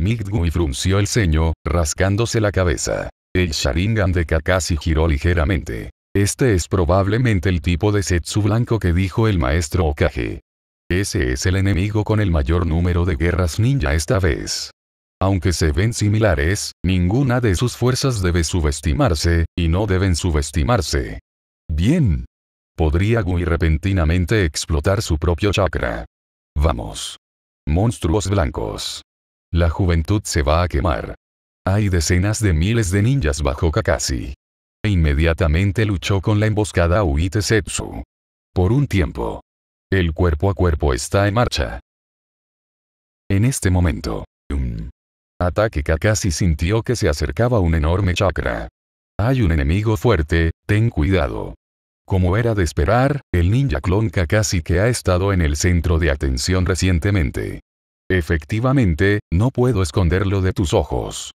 Migui frunció el ceño, rascándose la cabeza. El Sharingan de Kakashi giró ligeramente. Este es probablemente el tipo de Setsu blanco que dijo el maestro Okage. Ese es el enemigo con el mayor número de guerras ninja esta vez. Aunque se ven similares, ninguna de sus fuerzas debe subestimarse, y no deben subestimarse. Bien. Podría Gui repentinamente explotar su propio chakra. Vamos. Monstruos blancos. La juventud se va a quemar. Hay decenas de miles de ninjas bajo Kakashi. E inmediatamente luchó con la emboscada Setsu. Por un tiempo, el cuerpo a cuerpo está en marcha. En este momento, ataque Kakashi sintió que se acercaba un enorme chakra. Hay un enemigo fuerte, ten cuidado. Como era de esperar, el ninja clon Kakashi que ha estado en el centro de atención recientemente. Efectivamente, no puedo esconderlo de tus ojos.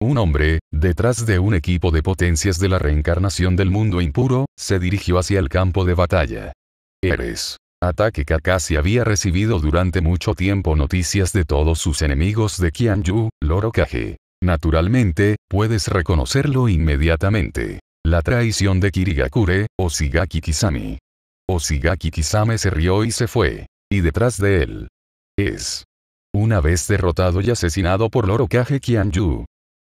Un hombre, detrás de un equipo de potencias de la reencarnación del mundo impuro, se dirigió hacia el campo de batalla. Eres Ataque Kakashi había recibido durante mucho tiempo noticias de todos sus enemigos de Kianju, Loro Kage. Naturalmente, puedes reconocerlo inmediatamente. La traición de Kirigakure, Osigaki Kisame. Osigaki Kisame se rió y se fue. Y detrás de él. Es. Una vez derrotado y asesinado por Loro Kage Kianju.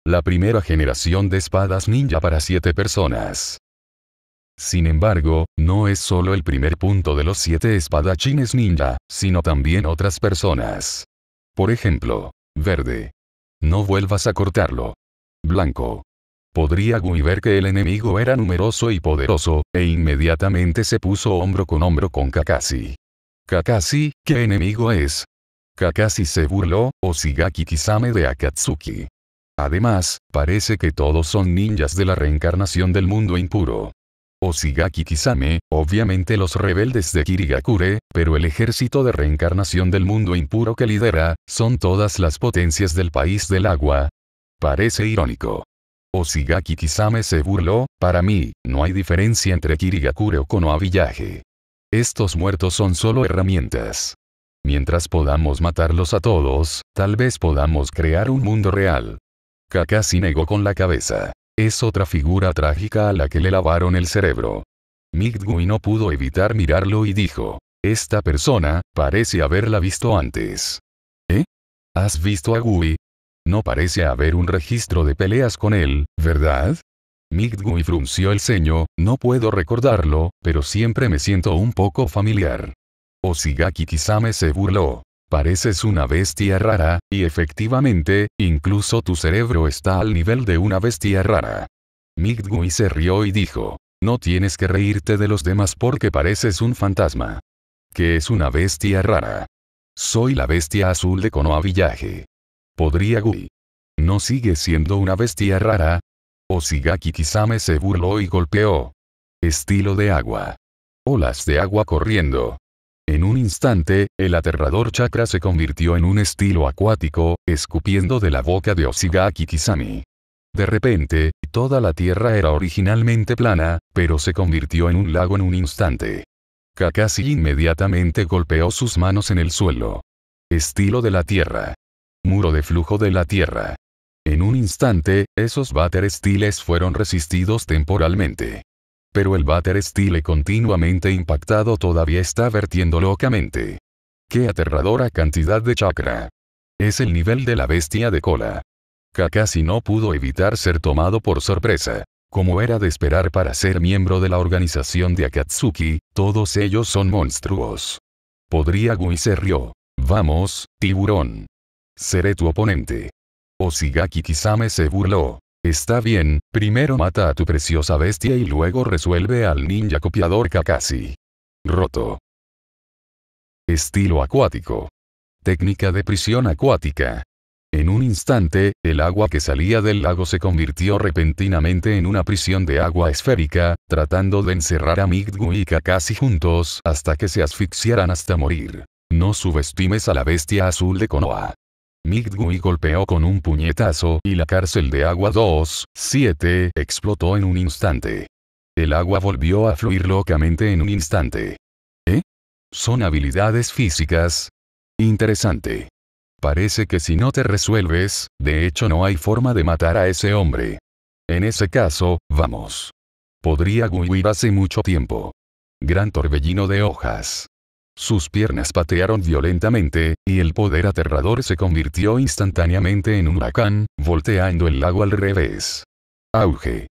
La primera generación de espadas ninja para siete personas. Sin embargo, no es solo el primer punto de los siete espadachines ninja, sino también otras personas. Por ejemplo, verde. No vuelvas a cortarlo. Blanco. Podría Gui ver que el enemigo era numeroso y poderoso, e inmediatamente se puso hombro con hombro con Kakashi. Kakashi, ¿qué enemigo es? Kakashi se burló, o Sigaki Kisame de Akatsuki. Además, parece que todos son ninjas de la reencarnación del mundo impuro. Osigaki Kisame, obviamente los rebeldes de Kirigakure, pero el ejército de reencarnación del mundo impuro que lidera, son todas las potencias del país del agua. Parece irónico. Osigaki Kisame se burló, para mí, no hay diferencia entre Kirigakure o Konoha Estos muertos son solo herramientas. Mientras podamos matarlos a todos, tal vez podamos crear un mundo real. Kakashi negó con la cabeza. Es otra figura trágica a la que le lavaron el cerebro. Migui no pudo evitar mirarlo y dijo, esta persona, parece haberla visto antes. ¿Eh? ¿Has visto a Gui? No parece haber un registro de peleas con él, ¿verdad? Migui frunció el ceño, no puedo recordarlo, pero siempre me siento un poco familiar. Osigaki me se burló. Pareces una bestia rara, y efectivamente, incluso tu cerebro está al nivel de una bestia rara. Migdui se rió y dijo, no tienes que reírte de los demás porque pareces un fantasma. Que es una bestia rara. Soy la bestia azul de Konoha Village. Podría Gui. ¿No sigue siendo una bestia rara? Osigaki Kisame se burló y golpeó. Estilo de agua. Olas de agua corriendo. En un instante, el aterrador chakra se convirtió en un estilo acuático, escupiendo de la boca de Osigaki Kisami. De repente, toda la tierra era originalmente plana, pero se convirtió en un lago en un instante. Kakashi inmediatamente golpeó sus manos en el suelo. Estilo de la tierra. Muro de flujo de la tierra. En un instante, esos váter fueron resistidos temporalmente pero el váter estile continuamente impactado todavía está vertiendo locamente. ¡Qué aterradora cantidad de chakra! Es el nivel de la bestia de cola. Kakashi no pudo evitar ser tomado por sorpresa. Como era de esperar para ser miembro de la organización de Akatsuki, todos ellos son monstruos. Podría Gui se rió. Vamos, tiburón. Seré tu oponente. Osigaki Kisame se burló. Está bien, primero mata a tu preciosa bestia y luego resuelve al ninja copiador Kakashi. Roto. Estilo acuático. Técnica de prisión acuática. En un instante, el agua que salía del lago se convirtió repentinamente en una prisión de agua esférica, tratando de encerrar a Migdgu y Kakashi juntos hasta que se asfixiaran hasta morir. No subestimes a la bestia azul de Konoha. Migdui golpeó con un puñetazo y la cárcel de agua 2, 7 explotó en un instante. El agua volvió a fluir locamente en un instante. ¿Eh? Son habilidades físicas. Interesante. Parece que si no te resuelves, de hecho no hay forma de matar a ese hombre. En ese caso, vamos. Podría huir hace mucho tiempo. Gran torbellino de hojas. Sus piernas patearon violentamente, y el poder aterrador se convirtió instantáneamente en un huracán, volteando el lago al revés. Auge.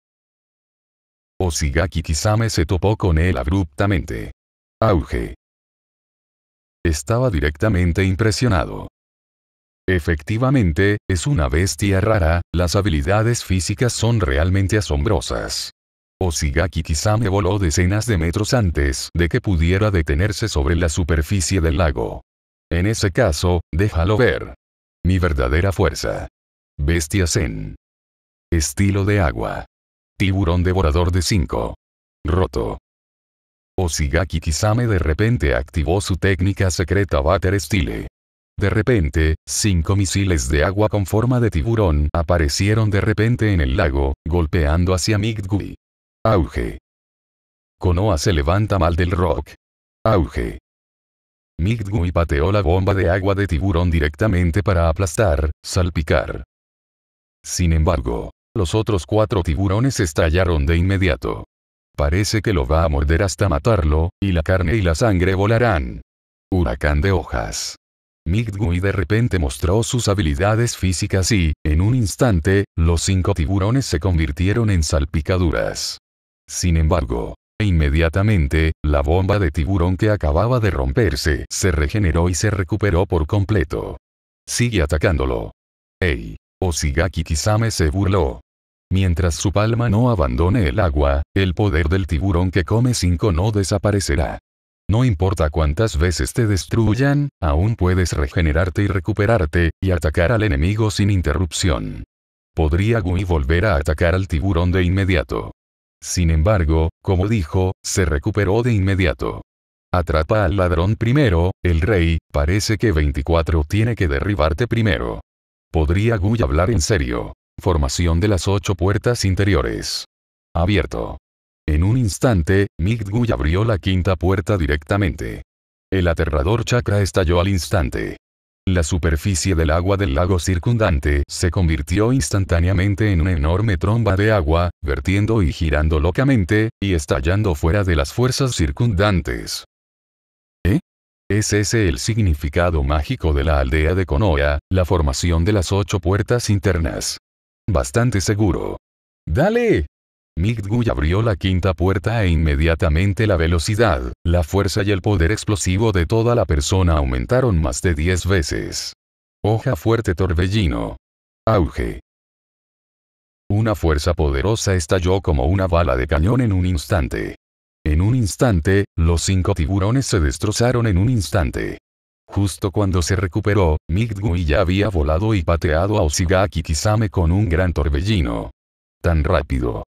Osigaki Kisame se topó con él abruptamente. Auge. Estaba directamente impresionado. Efectivamente, es una bestia rara, las habilidades físicas son realmente asombrosas. Osigaki Kisame voló decenas de metros antes de que pudiera detenerse sobre la superficie del lago. En ese caso, déjalo ver. Mi verdadera fuerza. Bestia Zen. Estilo de agua. Tiburón devorador de 5. Roto. Osigaki Kisame de repente activó su técnica secreta Water Style. De repente, cinco misiles de agua con forma de tiburón aparecieron de repente en el lago, golpeando hacia Migui. Auge. Konoa se levanta mal del rock. Auge. Migdgui pateó la bomba de agua de tiburón directamente para aplastar, salpicar. Sin embargo, los otros cuatro tiburones estallaron de inmediato. Parece que lo va a morder hasta matarlo, y la carne y la sangre volarán. Huracán de hojas. Migdgui de repente mostró sus habilidades físicas y, en un instante, los cinco tiburones se convirtieron en salpicaduras. Sin embargo, e inmediatamente, la bomba de tiburón que acababa de romperse se regeneró y se recuperó por completo. Sigue atacándolo. ¡Ey! Osigaki Kisame se burló. Mientras su palma no abandone el agua, el poder del tiburón que come 5 no desaparecerá. No importa cuántas veces te destruyan, aún puedes regenerarte y recuperarte, y atacar al enemigo sin interrupción. Podría Gumi volver a atacar al tiburón de inmediato. Sin embargo, como dijo, se recuperó de inmediato. Atrapa al ladrón primero, el rey, parece que 24 tiene que derribarte primero. Podría Guy hablar en serio. Formación de las ocho puertas interiores. Abierto. En un instante, Miguy abrió la quinta puerta directamente. El aterrador chakra estalló al instante. La superficie del agua del lago circundante se convirtió instantáneamente en una enorme tromba de agua, vertiendo y girando locamente, y estallando fuera de las fuerzas circundantes. ¿Eh? ¿Es ese el significado mágico de la aldea de Konoa, la formación de las ocho puertas internas? Bastante seguro. ¡Dale! Midguy abrió la quinta puerta e inmediatamente la velocidad, la fuerza y el poder explosivo de toda la persona aumentaron más de 10 veces. Hoja fuerte torbellino. Auge. Una fuerza poderosa estalló como una bala de cañón en un instante. En un instante, los cinco tiburones se destrozaron en un instante. Justo cuando se recuperó, Midgui ya había volado y pateado a Osigaki Kisame con un gran torbellino. Tan rápido,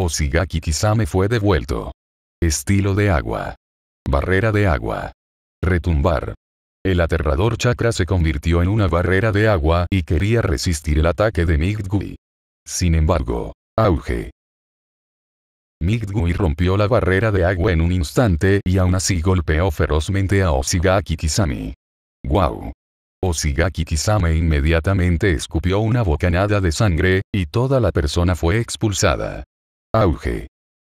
Osigaki Kisame fue devuelto. Estilo de agua. Barrera de agua. Retumbar. El aterrador chakra se convirtió en una barrera de agua y quería resistir el ataque de Migdgui. Sin embargo, auge. Migdgui rompió la barrera de agua en un instante y aún así golpeó ferozmente a Osigaki Kisame. ¡Wow! Osigaki Kisame inmediatamente escupió una bocanada de sangre, y toda la persona fue expulsada. Auge.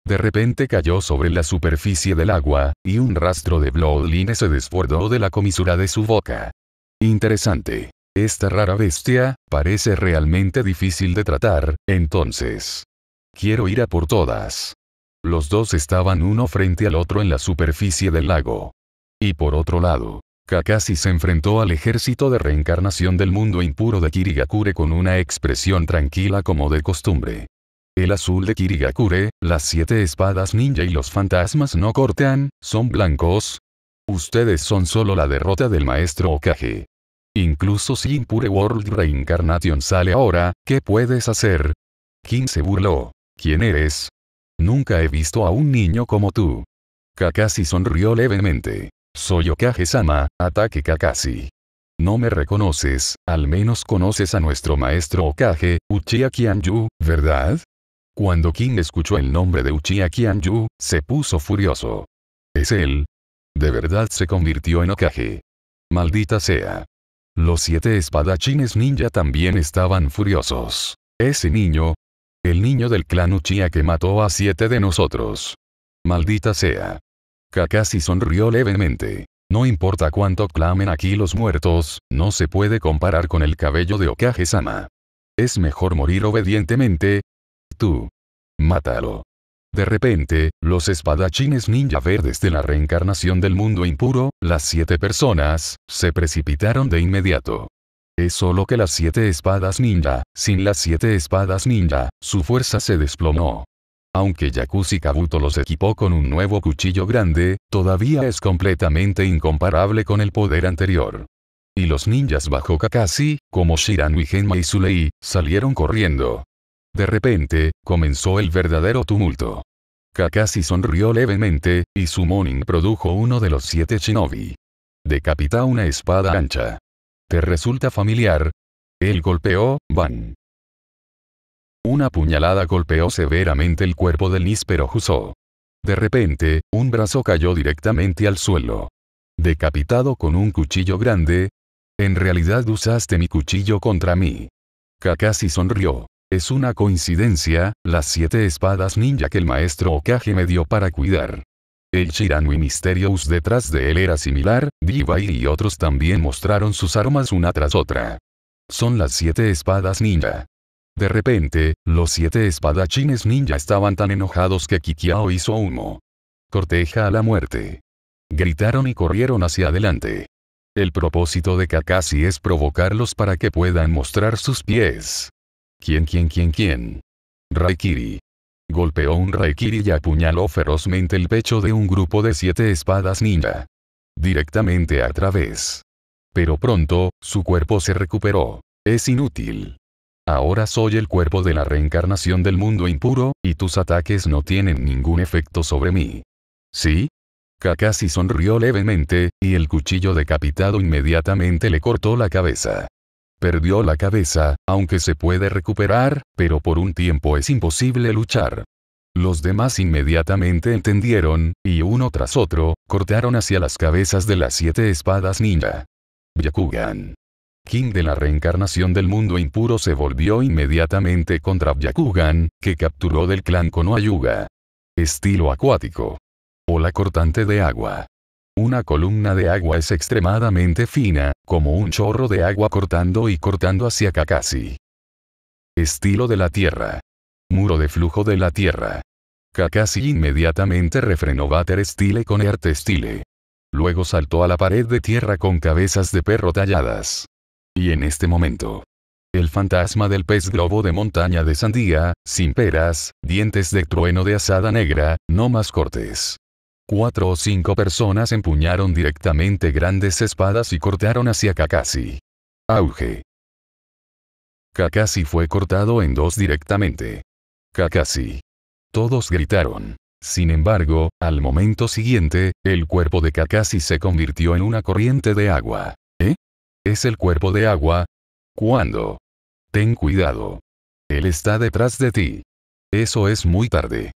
De repente cayó sobre la superficie del agua, y un rastro de Bloodline se desbordó de la comisura de su boca. Interesante. Esta rara bestia, parece realmente difícil de tratar, entonces. Quiero ir a por todas. Los dos estaban uno frente al otro en la superficie del lago. Y por otro lado, Kakashi se enfrentó al ejército de reencarnación del mundo impuro de Kirigakure con una expresión tranquila como de costumbre el azul de Kirigakure, las siete espadas ninja y los fantasmas no cortan, son blancos. Ustedes son solo la derrota del maestro Okage. Incluso si Impure World Reincarnation sale ahora, ¿qué puedes hacer? Kim se burló. ¿Quién eres? Nunca he visto a un niño como tú. Kakashi sonrió levemente. Soy Okage-sama, ataque Kakashi. No me reconoces, al menos conoces a nuestro maestro Okage, Uchiha ¿verdad? Cuando King escuchó el nombre de Uchiha Yu, se puso furioso. ¿Es él? De verdad se convirtió en Okage. Maldita sea. Los siete espadachines ninja también estaban furiosos. Ese niño. El niño del clan Uchiha que mató a siete de nosotros. Maldita sea. Kakashi sonrió levemente. No importa cuánto clamen aquí los muertos, no se puede comparar con el cabello de Okage-sama. Es mejor morir obedientemente, tú. Mátalo. De repente, los espadachines ninja verdes de la reencarnación del mundo impuro, las siete personas, se precipitaron de inmediato. Es solo que las siete espadas ninja, sin las siete espadas ninja, su fuerza se desplomó. Aunque Yakuza Kabuto los equipó con un nuevo cuchillo grande, todavía es completamente incomparable con el poder anterior. Y los ninjas bajo Kakashi, como Shiranui, Genma y Sulei, salieron corriendo. De repente, comenzó el verdadero tumulto. Kakashi sonrió levemente, y su Morning produjo uno de los siete shinobi. Decapita una espada ancha. ¿Te resulta familiar? Él golpeó, van. Una puñalada golpeó severamente el cuerpo del níspero huso. De repente, un brazo cayó directamente al suelo. Decapitado con un cuchillo grande. En realidad usaste mi cuchillo contra mí. Kakashi sonrió. Es una coincidencia, las siete espadas ninja que el maestro Okage me dio para cuidar. El Shiranui Mysterious detrás de él era similar, Divai y otros también mostraron sus armas una tras otra. Son las siete espadas ninja. De repente, los siete espadachines ninja estaban tan enojados que Kikiao hizo humo. Corteja a la muerte. Gritaron y corrieron hacia adelante. El propósito de Kakashi es provocarlos para que puedan mostrar sus pies. ¿Quién, quién, quién, quién? Raikiri. Golpeó un Raikiri y apuñaló ferozmente el pecho de un grupo de siete espadas ninja. Directamente a través. Pero pronto, su cuerpo se recuperó. Es inútil. Ahora soy el cuerpo de la reencarnación del mundo impuro, y tus ataques no tienen ningún efecto sobre mí. ¿Sí? Kakashi sonrió levemente, y el cuchillo decapitado inmediatamente le cortó la cabeza. Perdió la cabeza, aunque se puede recuperar, pero por un tiempo es imposible luchar. Los demás inmediatamente entendieron, y uno tras otro, cortaron hacia las cabezas de las siete espadas ninja. Byakugan. King de la reencarnación del mundo impuro se volvió inmediatamente contra Byakugan, que capturó del clan Konohayuga. Estilo acuático. Ola cortante de agua. Una columna de agua es extremadamente fina, como un chorro de agua cortando y cortando hacia Kakashi. Estilo de la Tierra. Muro de flujo de la Tierra. Kakashi inmediatamente refrenó Bater Style con Arte Style. Luego saltó a la pared de tierra con cabezas de perro talladas. Y en este momento. El fantasma del pez globo de montaña de sandía, sin peras, dientes de trueno de asada negra, no más cortes. Cuatro o cinco personas empuñaron directamente grandes espadas y cortaron hacia Kakashi. Auge. Kakashi fue cortado en dos directamente. Kakashi. Todos gritaron. Sin embargo, al momento siguiente, el cuerpo de Kakashi se convirtió en una corriente de agua. ¿Eh? ¿Es el cuerpo de agua? ¿Cuándo? Ten cuidado. Él está detrás de ti. Eso es muy tarde.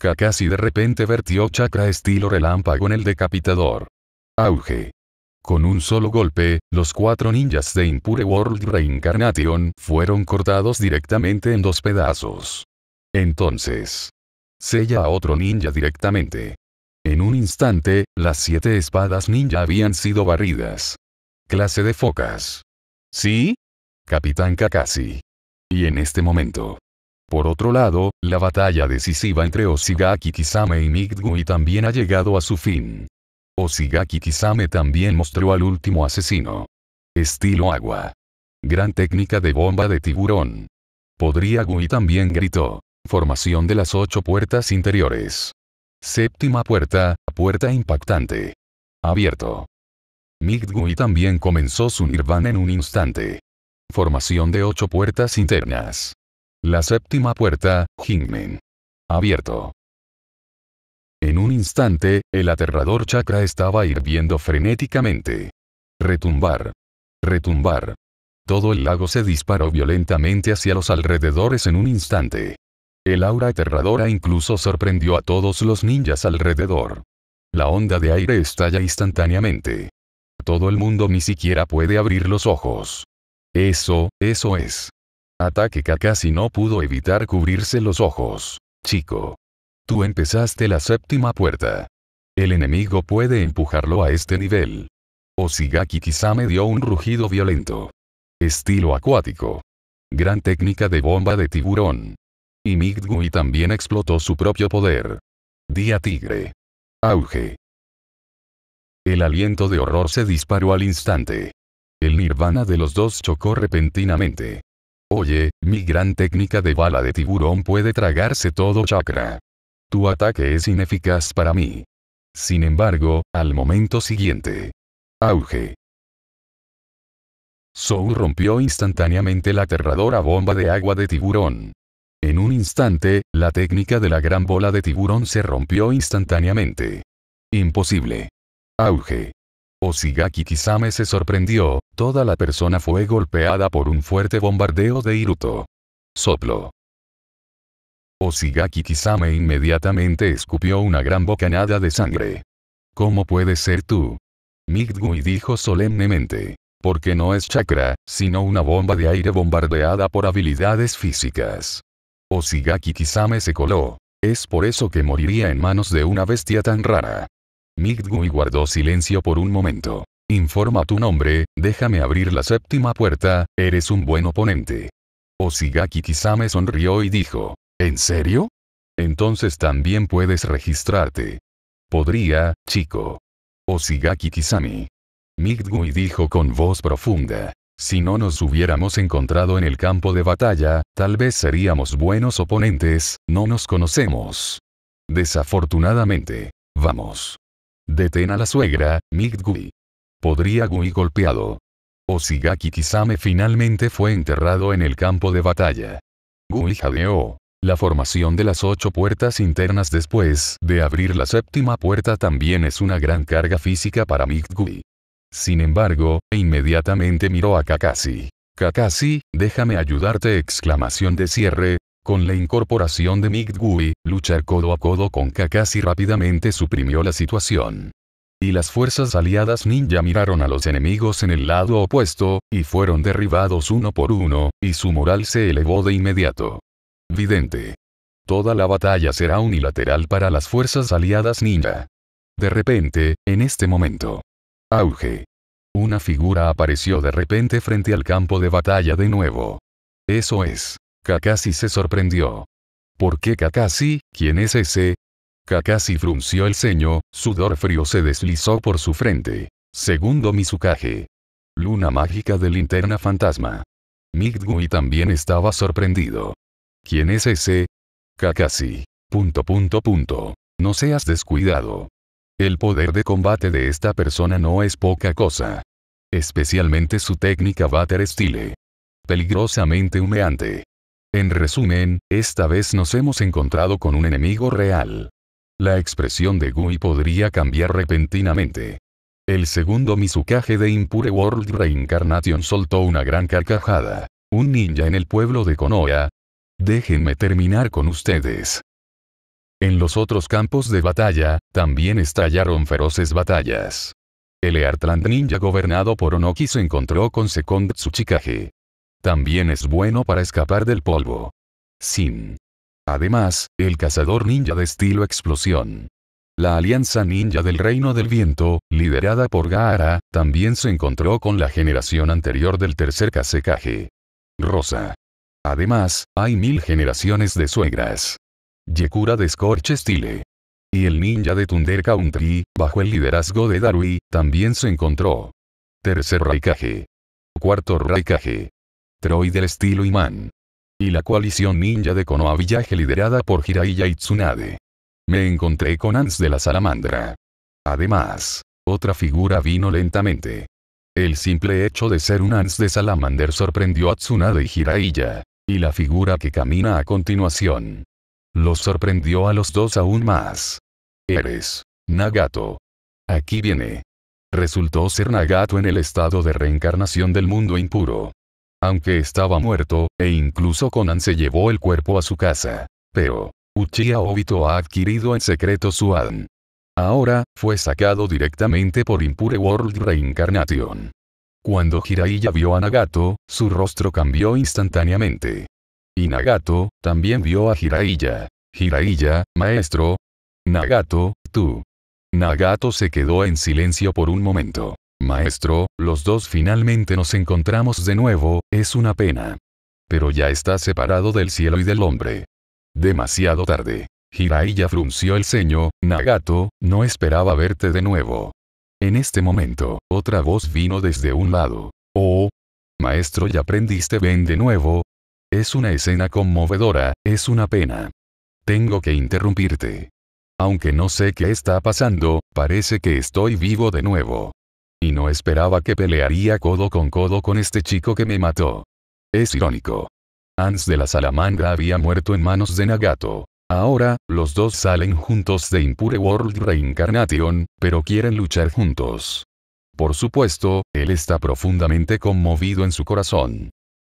Kakashi de repente vertió chakra estilo relámpago en el decapitador. Auge. Con un solo golpe, los cuatro ninjas de Impure World Reincarnation fueron cortados directamente en dos pedazos. Entonces. Sella a otro ninja directamente. En un instante, las siete espadas ninja habían sido barridas. Clase de focas. ¿Sí? Capitán Kakashi. Y en este momento. Por otro lado, la batalla decisiva entre Osigaki Kisame y Midgui también ha llegado a su fin. Osigaki Kisame también mostró al último asesino. Estilo agua. Gran técnica de bomba de tiburón. Podría Gui también gritó. Formación de las ocho puertas interiores. Séptima puerta, puerta impactante. Abierto. Midgui también comenzó su nirvana en un instante. Formación de ocho puertas internas. La séptima puerta, Jingmen. Abierto. En un instante, el aterrador chakra estaba hirviendo frenéticamente. Retumbar. Retumbar. Todo el lago se disparó violentamente hacia los alrededores en un instante. El aura aterradora incluso sorprendió a todos los ninjas alrededor. La onda de aire estalla instantáneamente. Todo el mundo ni siquiera puede abrir los ojos. Eso, eso es. Ataque casi no pudo evitar cubrirse los ojos. Chico. Tú empezaste la séptima puerta. El enemigo puede empujarlo a este nivel. Osigaki me dio un rugido violento. Estilo acuático. Gran técnica de bomba de tiburón. Y Migdgui también explotó su propio poder. Día Tigre. Auge. El aliento de horror se disparó al instante. El nirvana de los dos chocó repentinamente. Oye, mi gran técnica de bala de tiburón puede tragarse todo chakra. Tu ataque es ineficaz para mí. Sin embargo, al momento siguiente. Auge. Soul rompió instantáneamente la aterradora bomba de agua de tiburón. En un instante, la técnica de la gran bola de tiburón se rompió instantáneamente. Imposible. Auge. Osigaki Kisame se sorprendió, toda la persona fue golpeada por un fuerte bombardeo de Iruto. Soplo. Osigaki Kisame inmediatamente escupió una gran bocanada de sangre. ¿Cómo puedes ser tú? Migdgui dijo solemnemente. Porque no es chakra, sino una bomba de aire bombardeada por habilidades físicas. Osigaki Kisame se coló. Es por eso que moriría en manos de una bestia tan rara. Miggui guardó silencio por un momento. Informa tu nombre, déjame abrir la séptima puerta, eres un buen oponente. Osigaki Kisame sonrió y dijo, ¿En serio? Entonces también puedes registrarte. Podría, chico. Osigaki Kisami. Miggui dijo con voz profunda. Si no nos hubiéramos encontrado en el campo de batalla, tal vez seríamos buenos oponentes, no nos conocemos. Desafortunadamente. Vamos. Detén a la suegra, Midgui. Podría Gui golpeado. Osigaki Kisame finalmente fue enterrado en el campo de batalla. Gui jadeó. La formación de las ocho puertas internas después de abrir la séptima puerta también es una gran carga física para Midgui. Sin embargo, inmediatamente miró a Kakashi. Kakashi, déjame ayudarte exclamación de cierre, con la incorporación de Migdgui, luchar codo a codo con Kakashi rápidamente suprimió la situación. Y las fuerzas aliadas ninja miraron a los enemigos en el lado opuesto, y fueron derribados uno por uno, y su moral se elevó de inmediato. Vidente. Toda la batalla será unilateral para las fuerzas aliadas ninja. De repente, en este momento. Auge. Una figura apareció de repente frente al campo de batalla de nuevo. Eso es. Kakashi se sorprendió. ¿Por qué Kakashi? ¿Quién es ese? Kakashi frunció el ceño, sudor frío se deslizó por su frente. Segundo Mizukage. Luna mágica de linterna fantasma. Miggui también estaba sorprendido. ¿Quién es ese? Kakashi. Punto punto punto. No seas descuidado. El poder de combate de esta persona no es poca cosa. Especialmente su técnica Butter Style. Peligrosamente humeante. En resumen, esta vez nos hemos encontrado con un enemigo real. La expresión de Gui podría cambiar repentinamente. El segundo Mizukage de Impure World Reincarnation soltó una gran carcajada. Un ninja en el pueblo de Konoha. Déjenme terminar con ustedes. En los otros campos de batalla, también estallaron feroces batallas. El Eartland Ninja gobernado por Onoki se encontró con Second Tsuchikage. También es bueno para escapar del polvo. Sin. Además, el cazador ninja de estilo explosión. La Alianza Ninja del Reino del Viento, liderada por Gaara, también se encontró con la generación anterior del tercer casecaje. Rosa. Además, hay mil generaciones de suegras. Yekura de Scorch Style. Y el ninja de Thunder Country, bajo el liderazgo de Darui, también se encontró. Tercer Raikaje. Cuarto Raikaje. Troy del estilo imán. Y la coalición ninja de Konoha Villaje liderada por y Tsunade. Me encontré con Ans de la Salamandra. Además, otra figura vino lentamente. El simple hecho de ser un Ans de Salamander sorprendió a Tsunade y Hiraiya. Y la figura que camina a continuación. Los sorprendió a los dos aún más. Eres. Nagato. Aquí viene. Resultó ser Nagato en el estado de reencarnación del mundo impuro aunque estaba muerto, e incluso Conan se llevó el cuerpo a su casa. Pero, Uchiha Obito ha adquirido en secreto su ADN. Ahora, fue sacado directamente por Impure World Reincarnation. Cuando Jiraiya vio a Nagato, su rostro cambió instantáneamente. Y Nagato, también vio a Jiraiya. Jiraiya, maestro. Nagato, tú. Nagato se quedó en silencio por un momento. Maestro, los dos finalmente nos encontramos de nuevo, es una pena. Pero ya está separado del cielo y del hombre. Demasiado tarde. ya frunció el ceño, Nagato, no esperaba verte de nuevo. En este momento, otra voz vino desde un lado. Oh. Maestro ya aprendiste ven de nuevo. Es una escena conmovedora, es una pena. Tengo que interrumpirte. Aunque no sé qué está pasando, parece que estoy vivo de nuevo y no esperaba que pelearía codo con codo con este chico que me mató. Es irónico. Hans de la Salamandra había muerto en manos de Nagato. Ahora, los dos salen juntos de Impure World Reincarnation, pero quieren luchar juntos. Por supuesto, él está profundamente conmovido en su corazón.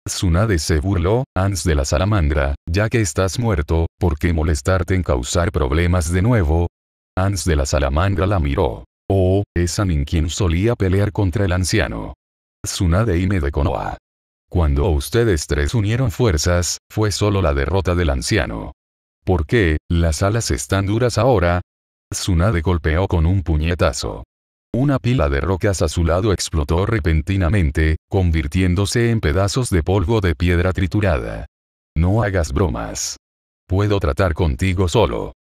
Tsunade se burló, Hans de la Salamandra, ya que estás muerto, ¿por qué molestarte en causar problemas de nuevo? Hans de la Salamandra la miró. Oh, es Anin quien solía pelear contra el anciano. Tsunade Ime de Cuando ustedes tres unieron fuerzas, fue solo la derrota del anciano. ¿Por qué, las alas están duras ahora? Tsunade golpeó con un puñetazo. Una pila de rocas a su lado explotó repentinamente, convirtiéndose en pedazos de polvo de piedra triturada. No hagas bromas. Puedo tratar contigo solo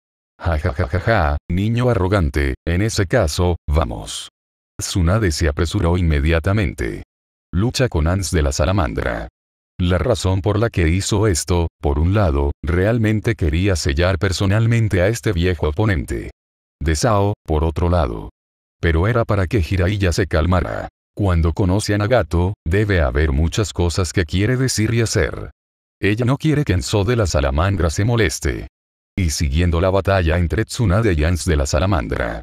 ja, niño arrogante, en ese caso, vamos. Tsunade se apresuró inmediatamente. Lucha con Ans de la salamandra. La razón por la que hizo esto, por un lado, realmente quería sellar personalmente a este viejo oponente. De Sao, por otro lado. Pero era para que Jiraiya se calmara. Cuando conoce a Nagato, debe haber muchas cosas que quiere decir y hacer. Ella no quiere que Enzo de la salamandra se moleste y siguiendo la batalla entre Tsunade y Ans de la Salamandra.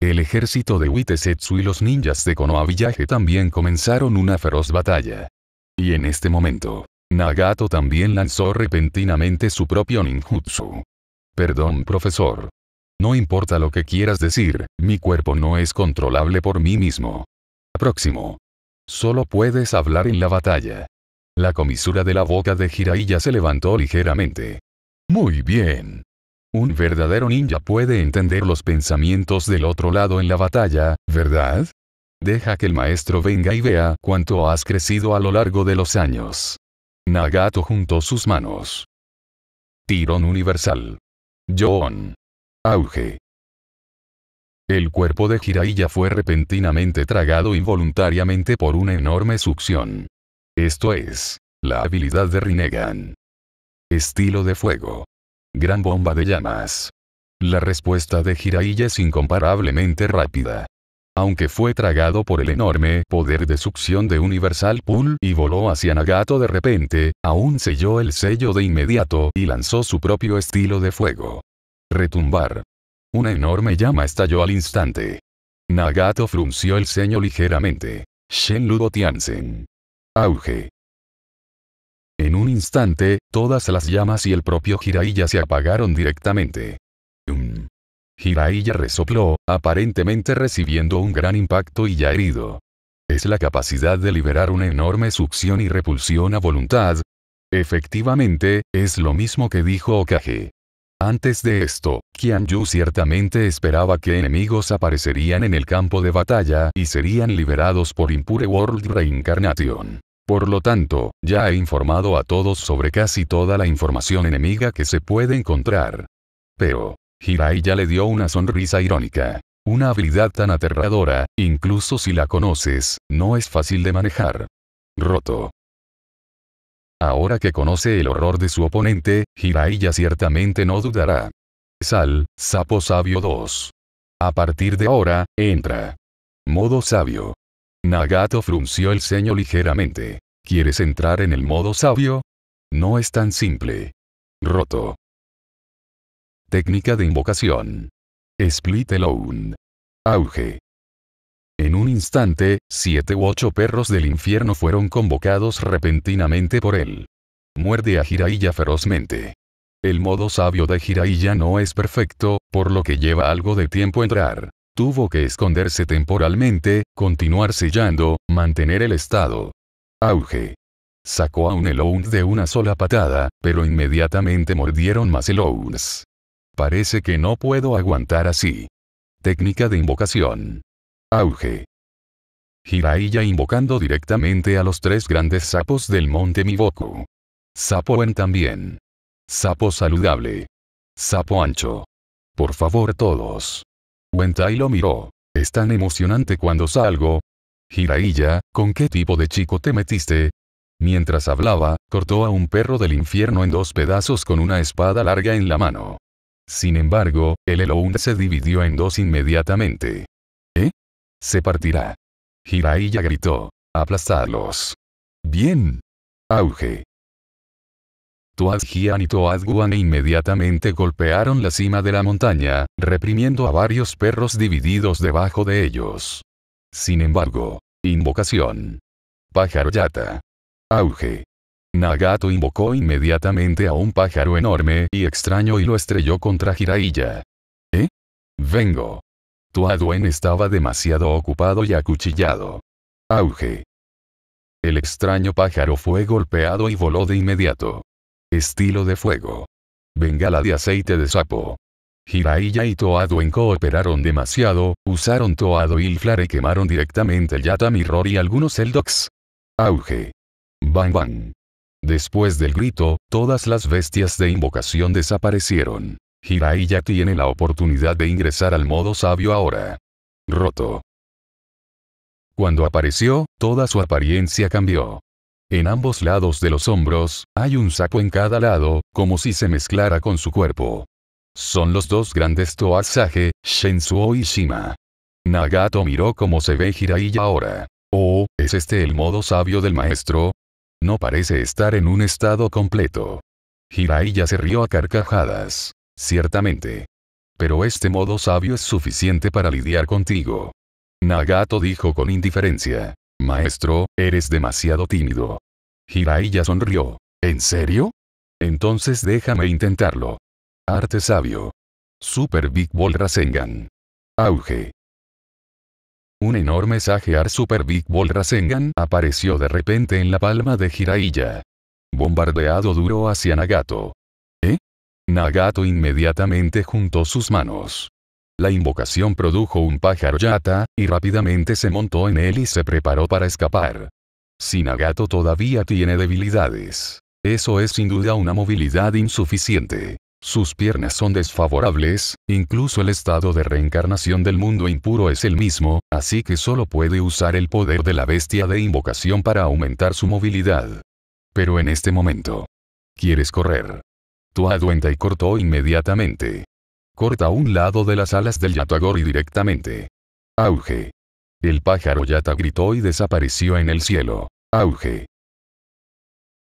El ejército de Witesetsu y los ninjas de Konoha también comenzaron una feroz batalla. Y en este momento, Nagato también lanzó repentinamente su propio ninjutsu. Perdón profesor. No importa lo que quieras decir, mi cuerpo no es controlable por mí mismo. Próximo. Solo puedes hablar en la batalla. La comisura de la boca de Jiraiya se levantó ligeramente. Muy bien. Un verdadero ninja puede entender los pensamientos del otro lado en la batalla, ¿verdad? Deja que el maestro venga y vea cuánto has crecido a lo largo de los años. Nagato juntó sus manos. Tirón universal. John. Auge. El cuerpo de Jiraiya fue repentinamente tragado involuntariamente por una enorme succión. Esto es, la habilidad de Rinnegan. Estilo de fuego gran bomba de llamas. La respuesta de Jiraiya es incomparablemente rápida. Aunque fue tragado por el enorme poder de succión de Universal Pool y voló hacia Nagato de repente, aún selló el sello de inmediato y lanzó su propio estilo de fuego. Retumbar. Una enorme llama estalló al instante. Nagato frunció el ceño ligeramente. Ludo Tianzen. Auge. En un instante, todas las llamas y el propio Jiraiya se apagaron directamente. Jiraiya resopló, aparentemente recibiendo un gran impacto y ya herido. Es la capacidad de liberar una enorme succión y repulsión a voluntad. Efectivamente, es lo mismo que dijo Okage. Antes de esto, Qian Yu ciertamente esperaba que enemigos aparecerían en el campo de batalla y serían liberados por Impure World Reincarnation. Por lo tanto, ya he informado a todos sobre casi toda la información enemiga que se puede encontrar. Pero, Hirai ya le dio una sonrisa irónica. Una habilidad tan aterradora, incluso si la conoces, no es fácil de manejar. Roto. Ahora que conoce el horror de su oponente, Hirai ya ciertamente no dudará. Sal, sapo sabio 2. A partir de ahora, entra. Modo sabio. Nagato frunció el ceño ligeramente. ¿Quieres entrar en el modo sabio? No es tan simple. Roto. Técnica de invocación. Split alone. Auge. En un instante, siete u ocho perros del infierno fueron convocados repentinamente por él. Muerde a Jiraiya ferozmente. El modo sabio de Jiraiya no es perfecto, por lo que lleva algo de tiempo entrar. Tuvo que esconderse temporalmente, continuar sellando, mantener el estado. Auge. Sacó a un Elound de una sola patada, pero inmediatamente mordieron más Elounds. Parece que no puedo aguantar así. Técnica de invocación. Auge. Jiraiya invocando directamente a los tres grandes sapos del monte Miboku. Sapo en también. Sapo saludable. Sapo ancho. Por favor todos y lo miró. Es tan emocionante cuando salgo. Jiraiya, ¿con qué tipo de chico te metiste? Mientras hablaba, cortó a un perro del infierno en dos pedazos con una espada larga en la mano. Sin embargo, el Elound se dividió en dos inmediatamente. ¿Eh? Se partirá. Jiraiya gritó. Aplastadlos. Bien. Auge. Tuadjian y Tuaz Guan inmediatamente golpearon la cima de la montaña, reprimiendo a varios perros divididos debajo de ellos. Sin embargo, invocación. Pájaro Yata. Auge. Nagato invocó inmediatamente a un pájaro enorme y extraño y lo estrelló contra Jiraiya. ¿Eh? Vengo. Tuaduen estaba demasiado ocupado y acuchillado. Auge. El extraño pájaro fue golpeado y voló de inmediato. Estilo de fuego. Bengala de aceite de sapo. Jiraiya y Toadwen cooperaron demasiado, usaron Toado y Flare y quemaron directamente Yatami Mirror y algunos Eldocs. Auge. Bang bang. Después del grito, todas las bestias de invocación desaparecieron. Jiraiya tiene la oportunidad de ingresar al modo sabio ahora. Roto. Cuando apareció, toda su apariencia cambió. En ambos lados de los hombros, hay un saco en cada lado, como si se mezclara con su cuerpo. Son los dos grandes Toasage, Shensuo y Shima. Nagato miró cómo se ve Jiraiya ahora. Oh, ¿es este el modo sabio del maestro? No parece estar en un estado completo. Jiraiya se rió a carcajadas. Ciertamente. Pero este modo sabio es suficiente para lidiar contigo. Nagato dijo con indiferencia. Maestro, eres demasiado tímido. Hiraiya sonrió. ¿En serio? Entonces déjame intentarlo. Arte sabio. Super Big Ball Rasengan. Auge. Un enorme Sagear Super Big Ball Rasengan apareció de repente en la palma de Hiraiya. Bombardeado duro hacia Nagato. ¿Eh? Nagato inmediatamente juntó sus manos. La invocación produjo un pájaro yata, y rápidamente se montó en él y se preparó para escapar. Sinagato todavía tiene debilidades. Eso es sin duda una movilidad insuficiente. Sus piernas son desfavorables, incluso el estado de reencarnación del mundo impuro es el mismo, así que solo puede usar el poder de la bestia de invocación para aumentar su movilidad. Pero en este momento. ¿Quieres correr? Tu aduenta y cortó inmediatamente corta un lado de las alas del Yatagori directamente. Auge. El pájaro Yata gritó y desapareció en el cielo. Auge.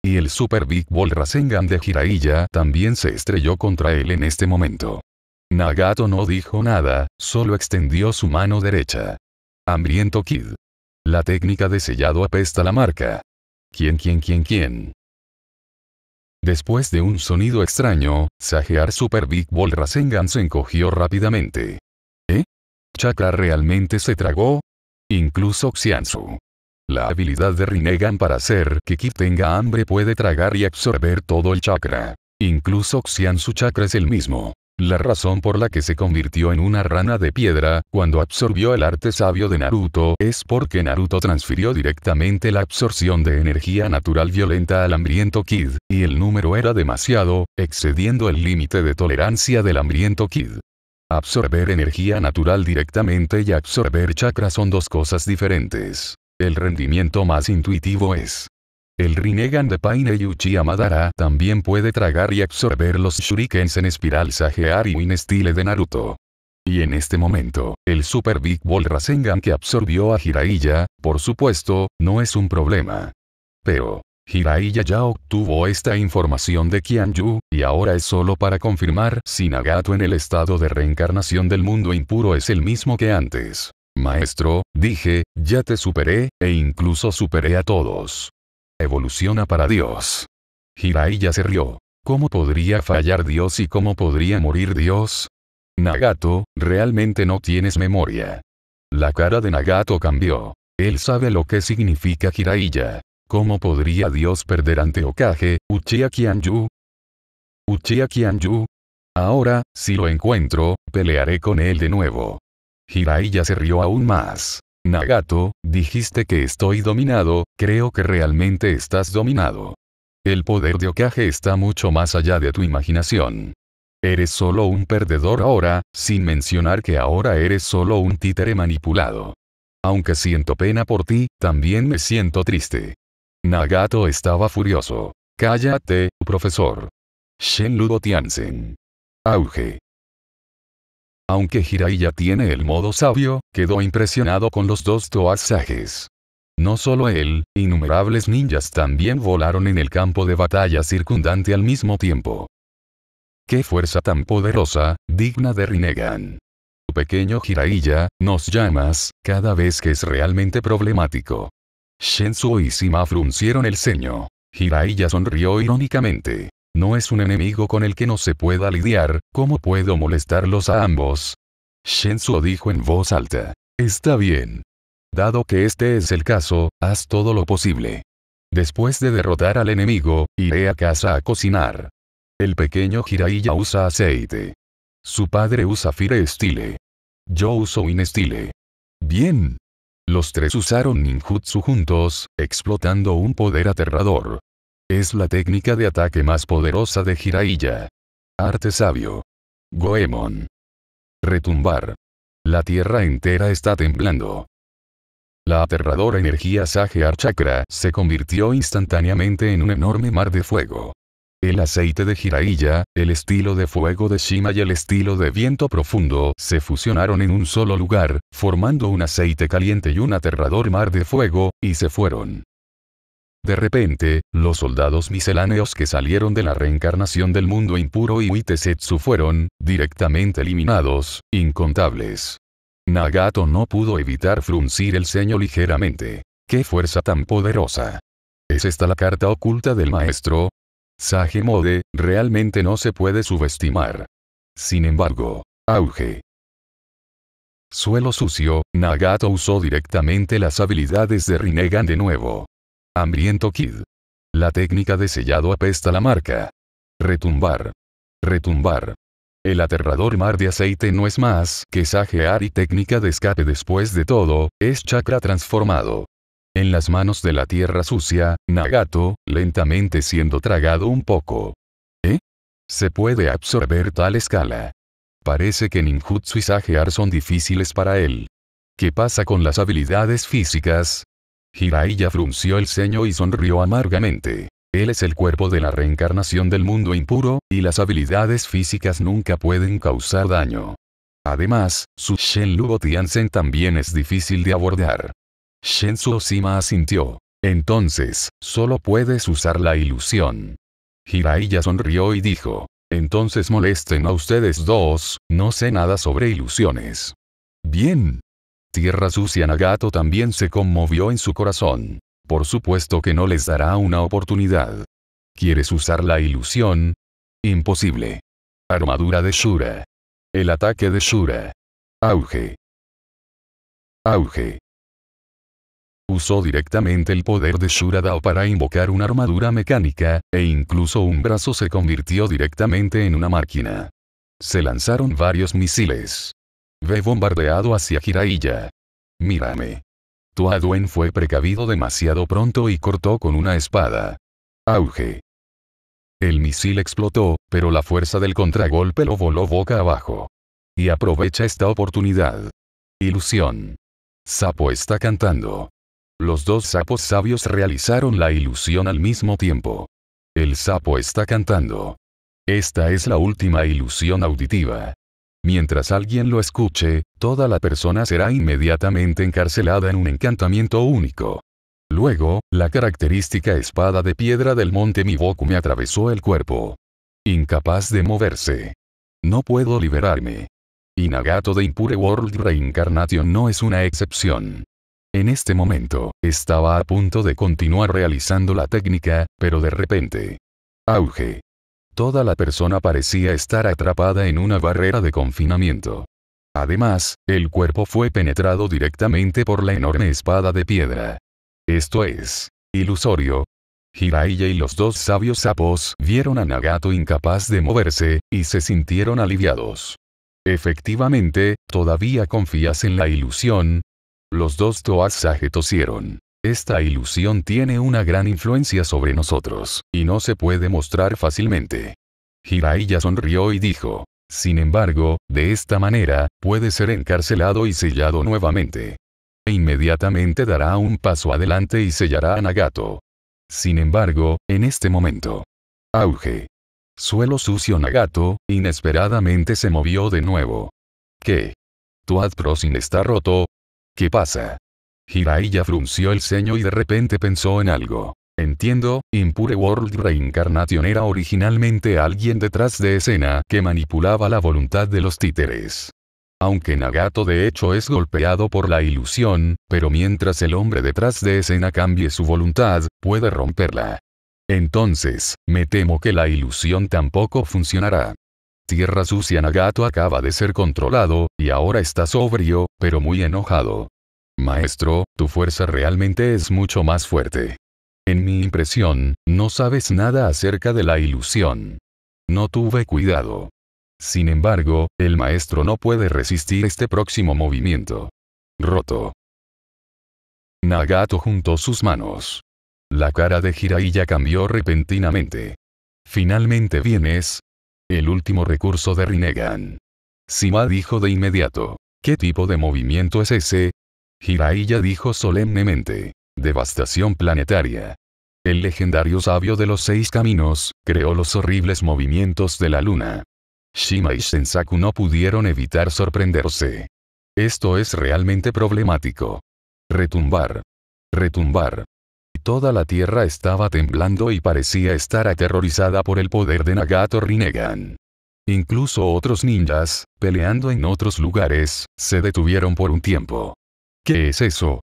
Y el Super Big Ball Rasengan de Jiraiya también se estrelló contra él en este momento. Nagato no dijo nada, solo extendió su mano derecha. Hambriento Kid. La técnica de sellado apesta la marca. ¿Quién, quién, quién, quién? Después de un sonido extraño, Sagear Super Big Ball Rasengan se encogió rápidamente. ¿Eh? ¿Chakra realmente se tragó? Incluso Xiansu. La habilidad de Rinnegan para hacer que Kip tenga hambre puede tragar y absorber todo el chakra. Incluso Xian chakra es el mismo la razón por la que se convirtió en una rana de piedra, cuando absorbió el arte sabio de Naruto, es porque Naruto transfirió directamente la absorción de energía natural violenta al hambriento Kid, y el número era demasiado, excediendo el límite de tolerancia del hambriento Kid. Absorber energía natural directamente y absorber chakra son dos cosas diferentes. El rendimiento más intuitivo es el Rinnegan de Paine Yuchi Amadara también puede tragar y absorber los shurikens en espiral sageari y Win de Naruto. Y en este momento, el Super Big Ball Rasengan que absorbió a Jiraiya, por supuesto, no es un problema. Pero, Jiraiya ya obtuvo esta información de Kianju, y ahora es solo para confirmar si Nagato en el estado de reencarnación del mundo impuro es el mismo que antes. Maestro, dije, ya te superé, e incluso superé a todos evoluciona para Dios. Jiraiya se rió. ¿Cómo podría fallar Dios y cómo podría morir Dios? Nagato, realmente no tienes memoria. La cara de Nagato cambió. Él sabe lo que significa Jiraiya. ¿Cómo podría Dios perder ante Okage, Uchiha Kianyu? Uchiha Ahora, si lo encuentro, pelearé con él de nuevo. Jiraiya se rió aún más. Nagato, dijiste que estoy dominado, creo que realmente estás dominado. El poder de Okage está mucho más allá de tu imaginación. Eres solo un perdedor ahora, sin mencionar que ahora eres solo un títere manipulado. Aunque siento pena por ti, también me siento triste. Nagato estaba furioso. Cállate, profesor. Shen Tianzen. Auge. Aunque Jiraiya tiene el modo sabio, quedó impresionado con los dos toasajes. No solo él, innumerables ninjas también volaron en el campo de batalla circundante al mismo tiempo. ¡Qué fuerza tan poderosa, digna de Rinnegan! Pequeño Jiraiya, nos llamas, cada vez que es realmente problemático. Shensuo y Sima fruncieron el ceño. Jiraiya sonrió irónicamente. No es un enemigo con el que no se pueda lidiar, ¿cómo puedo molestarlos a ambos? Shensuo dijo en voz alta. Está bien. Dado que este es el caso, haz todo lo posible. Después de derrotar al enemigo, iré a casa a cocinar. El pequeño Jiraiya usa aceite. Su padre usa Fire Style. Yo uso inestile. Bien. Los tres usaron ninjutsu juntos, explotando un poder aterrador. Es la técnica de ataque más poderosa de Jiraiya. Arte sabio. Goemon. Retumbar. La tierra entera está temblando. La aterradora energía Sagear Chakra se convirtió instantáneamente en un enorme mar de fuego. El aceite de Jiraiya, el estilo de fuego de Shima y el estilo de viento profundo se fusionaron en un solo lugar, formando un aceite caliente y un aterrador mar de fuego, y se fueron. De repente, los soldados misceláneos que salieron de la reencarnación del mundo impuro y Uitesetsu fueron, directamente eliminados, incontables. Nagato no pudo evitar fruncir el ceño ligeramente. ¡Qué fuerza tan poderosa! ¿Es esta la carta oculta del maestro? Sagemode, realmente no se puede subestimar. Sin embargo, auge. Suelo sucio, Nagato usó directamente las habilidades de Rinnegan de nuevo. Hambriento Kid. La técnica de sellado apesta la marca. Retumbar. Retumbar. El aterrador mar de aceite no es más que sajear y técnica de escape después de todo, es chakra transformado. En las manos de la tierra sucia, Nagato, lentamente siendo tragado un poco. ¿Eh? Se puede absorber tal escala. Parece que ninjutsu y sajear son difíciles para él. ¿Qué pasa con las habilidades físicas? Hiraiya frunció el ceño y sonrió amargamente. Él es el cuerpo de la reencarnación del mundo impuro, y las habilidades físicas nunca pueden causar daño. Además, su Luo Tianzen también es difícil de abordar. Shensu Oshima asintió. Entonces, solo puedes usar la ilusión. Hiraiya sonrió y dijo. Entonces molesten a ustedes dos, no sé nada sobre ilusiones. Bien, Tierra Sucia Nagato también se conmovió en su corazón. Por supuesto que no les dará una oportunidad. ¿Quieres usar la ilusión? Imposible. Armadura de Shura. El ataque de Shura. Auge. Auge. Usó directamente el poder de Shura Dao para invocar una armadura mecánica, e incluso un brazo se convirtió directamente en una máquina. Se lanzaron varios misiles. Ve bombardeado hacia Jiraiya. Mírame. Tu aduen fue precavido demasiado pronto y cortó con una espada. Auge. El misil explotó, pero la fuerza del contragolpe lo voló boca abajo. Y aprovecha esta oportunidad. Ilusión. Sapo está cantando. Los dos sapos sabios realizaron la ilusión al mismo tiempo. El sapo está cantando. Esta es la última ilusión auditiva. Mientras alguien lo escuche, toda la persona será inmediatamente encarcelada en un encantamiento único. Luego, la característica espada de piedra del monte Miboku me atravesó el cuerpo. Incapaz de moverse. No puedo liberarme. Y Nagato de Impure World Reincarnation no es una excepción. En este momento, estaba a punto de continuar realizando la técnica, pero de repente. Auge. Toda la persona parecía estar atrapada en una barrera de confinamiento. Además, el cuerpo fue penetrado directamente por la enorme espada de piedra. Esto es ilusorio. Hiraiya y los dos sabios sapos vieron a Nagato incapaz de moverse, y se sintieron aliviados. Efectivamente, todavía confías en la ilusión. Los dos Toas tosieron. Esta ilusión tiene una gran influencia sobre nosotros, y no se puede mostrar fácilmente. Hiraiya sonrió y dijo, sin embargo, de esta manera, puede ser encarcelado y sellado nuevamente. E inmediatamente dará un paso adelante y sellará a Nagato. Sin embargo, en este momento. Auge. Suelo sucio Nagato, inesperadamente se movió de nuevo. ¿Qué? Tu Adprosin está roto. ¿Qué pasa? ya frunció el ceño y de repente pensó en algo. Entiendo, Impure World Reincarnation era originalmente alguien detrás de escena que manipulaba la voluntad de los títeres. Aunque Nagato de hecho es golpeado por la ilusión, pero mientras el hombre detrás de escena cambie su voluntad, puede romperla. Entonces, me temo que la ilusión tampoco funcionará. Tierra Sucia Nagato acaba de ser controlado, y ahora está sobrio, pero muy enojado. Maestro, tu fuerza realmente es mucho más fuerte. En mi impresión, no sabes nada acerca de la ilusión. No tuve cuidado. Sin embargo, el maestro no puede resistir este próximo movimiento. Roto. Nagato juntó sus manos. La cara de ya cambió repentinamente. Finalmente vienes. El último recurso de Rinnegan. Sima dijo de inmediato. ¿Qué tipo de movimiento es ese? Hiraiya dijo solemnemente. Devastación planetaria. El legendario sabio de los seis caminos, creó los horribles movimientos de la luna. Shima y Sensaku no pudieron evitar sorprenderse. Esto es realmente problemático. Retumbar. Retumbar. Toda la tierra estaba temblando y parecía estar aterrorizada por el poder de Nagato Rinnegan. Incluso otros ninjas, peleando en otros lugares, se detuvieron por un tiempo. ¿Qué es eso?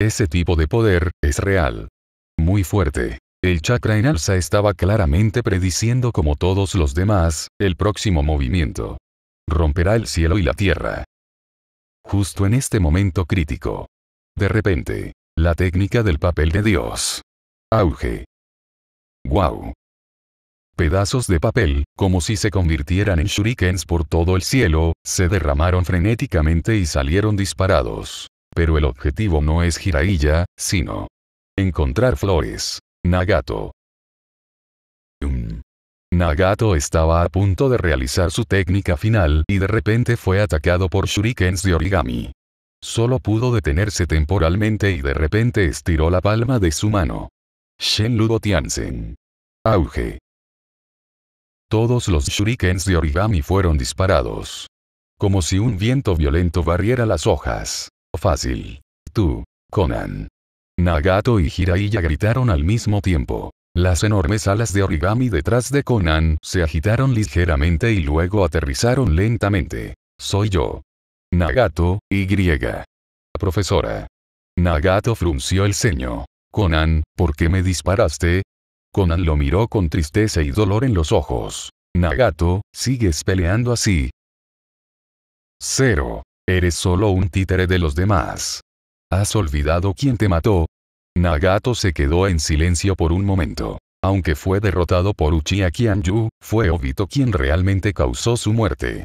Ese tipo de poder, es real. Muy fuerte. El chakra en alza estaba claramente prediciendo como todos los demás, el próximo movimiento. Romperá el cielo y la tierra. Justo en este momento crítico. De repente, la técnica del papel de Dios. Auge. Wow. Pedazos de papel, como si se convirtieran en shurikens por todo el cielo, se derramaron frenéticamente y salieron disparados. Pero el objetivo no es Jiraiya, sino encontrar flores. Nagato. Mm. Nagato estaba a punto de realizar su técnica final y de repente fue atacado por shurikens de origami. Solo pudo detenerse temporalmente y de repente estiró la palma de su mano. Shenludo Tianzen. Auge. Todos los shurikens de origami fueron disparados. Como si un viento violento barriera las hojas. Fácil. Tú, Conan. Nagato y Hiraiya gritaron al mismo tiempo. Las enormes alas de origami detrás de Conan se agitaron ligeramente y luego aterrizaron lentamente. Soy yo. Nagato, Y. La Profesora. Nagato frunció el ceño. Conan, ¿por qué me disparaste? Conan lo miró con tristeza y dolor en los ojos. Nagato, sigues peleando así. Cero. Eres solo un títere de los demás. ¿Has olvidado quién te mató? Nagato se quedó en silencio por un momento. Aunque fue derrotado por Uchiha Yu, fue Obito quien realmente causó su muerte.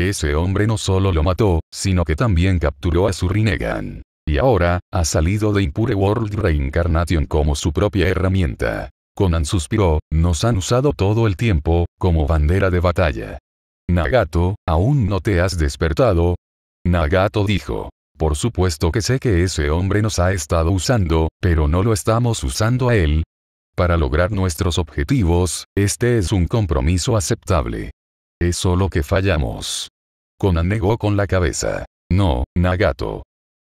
Ese hombre no solo lo mató, sino que también capturó a su Rinnegan. Y ahora, ha salido de Impure World Reincarnation como su propia herramienta. Conan suspiró, nos han usado todo el tiempo, como bandera de batalla. Nagato, aún no te has despertado, Nagato dijo. Por supuesto que sé que ese hombre nos ha estado usando, pero no lo estamos usando a él. Para lograr nuestros objetivos, este es un compromiso aceptable. Es solo que fallamos. Conan negó con la cabeza. No, Nagato.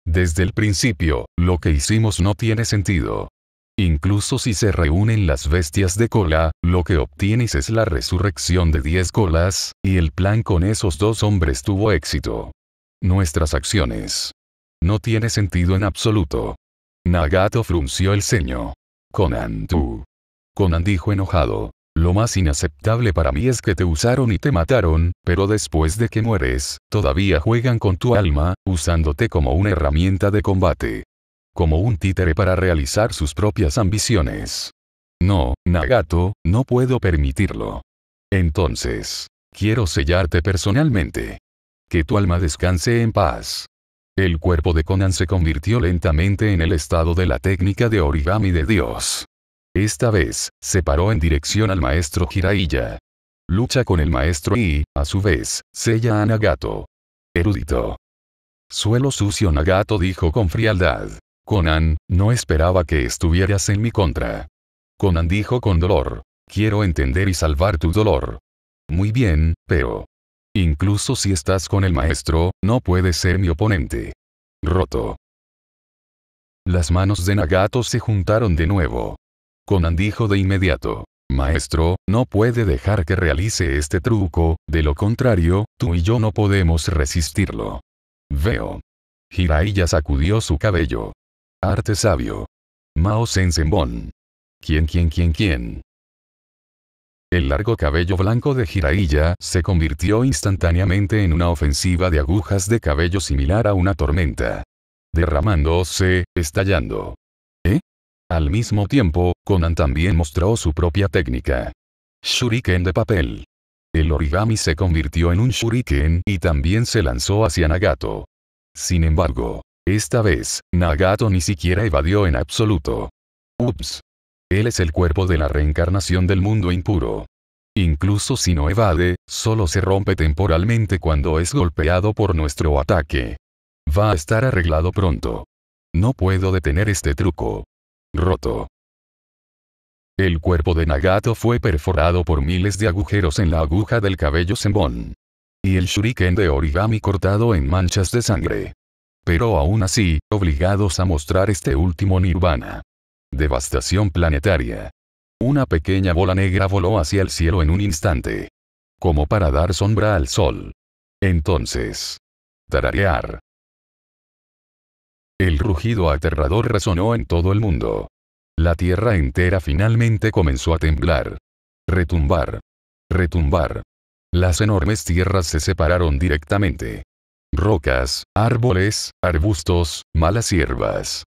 Desde el principio, lo que hicimos no tiene sentido. Incluso si se reúnen las bestias de cola, lo que obtienes es la resurrección de 10 colas, y el plan con esos dos hombres tuvo éxito nuestras acciones. No tiene sentido en absoluto. Nagato frunció el ceño. Conan, tú. Conan dijo enojado. Lo más inaceptable para mí es que te usaron y te mataron, pero después de que mueres, todavía juegan con tu alma, usándote como una herramienta de combate. Como un títere para realizar sus propias ambiciones. No, Nagato, no puedo permitirlo. Entonces, quiero sellarte personalmente. Que tu alma descanse en paz. El cuerpo de Conan se convirtió lentamente en el estado de la técnica de origami de Dios. Esta vez, se paró en dirección al maestro Jiraiya. Lucha con el maestro y, a su vez, sella a Nagato. Erudito. Suelo sucio Nagato dijo con frialdad. Conan, no esperaba que estuvieras en mi contra. Conan dijo con dolor. Quiero entender y salvar tu dolor. Muy bien, pero, Incluso si estás con el maestro, no puedes ser mi oponente. Roto. Las manos de Nagato se juntaron de nuevo. Conan dijo de inmediato. Maestro, no puede dejar que realice este truco, de lo contrario, tú y yo no podemos resistirlo. Veo. Hiraiya sacudió su cabello. Arte sabio. Mao Sensembon. ¿Quién, quién, quién, quién? El largo cabello blanco de Jiraiya se convirtió instantáneamente en una ofensiva de agujas de cabello similar a una tormenta. Derramándose, estallando. ¿Eh? Al mismo tiempo, Conan también mostró su propia técnica. Shuriken de papel. El origami se convirtió en un shuriken y también se lanzó hacia Nagato. Sin embargo, esta vez, Nagato ni siquiera evadió en absoluto. Ups. Él es el cuerpo de la reencarnación del mundo impuro. Incluso si no evade, solo se rompe temporalmente cuando es golpeado por nuestro ataque. Va a estar arreglado pronto. No puedo detener este truco. Roto. El cuerpo de Nagato fue perforado por miles de agujeros en la aguja del cabello zembón. Y el shuriken de origami cortado en manchas de sangre. Pero aún así, obligados a mostrar este último nirvana. Devastación planetaria. Una pequeña bola negra voló hacia el cielo en un instante. Como para dar sombra al sol. Entonces. Tararear. El rugido aterrador resonó en todo el mundo. La tierra entera finalmente comenzó a temblar. Retumbar. Retumbar. Las enormes tierras se separaron directamente. Rocas, árboles, arbustos, malas hierbas,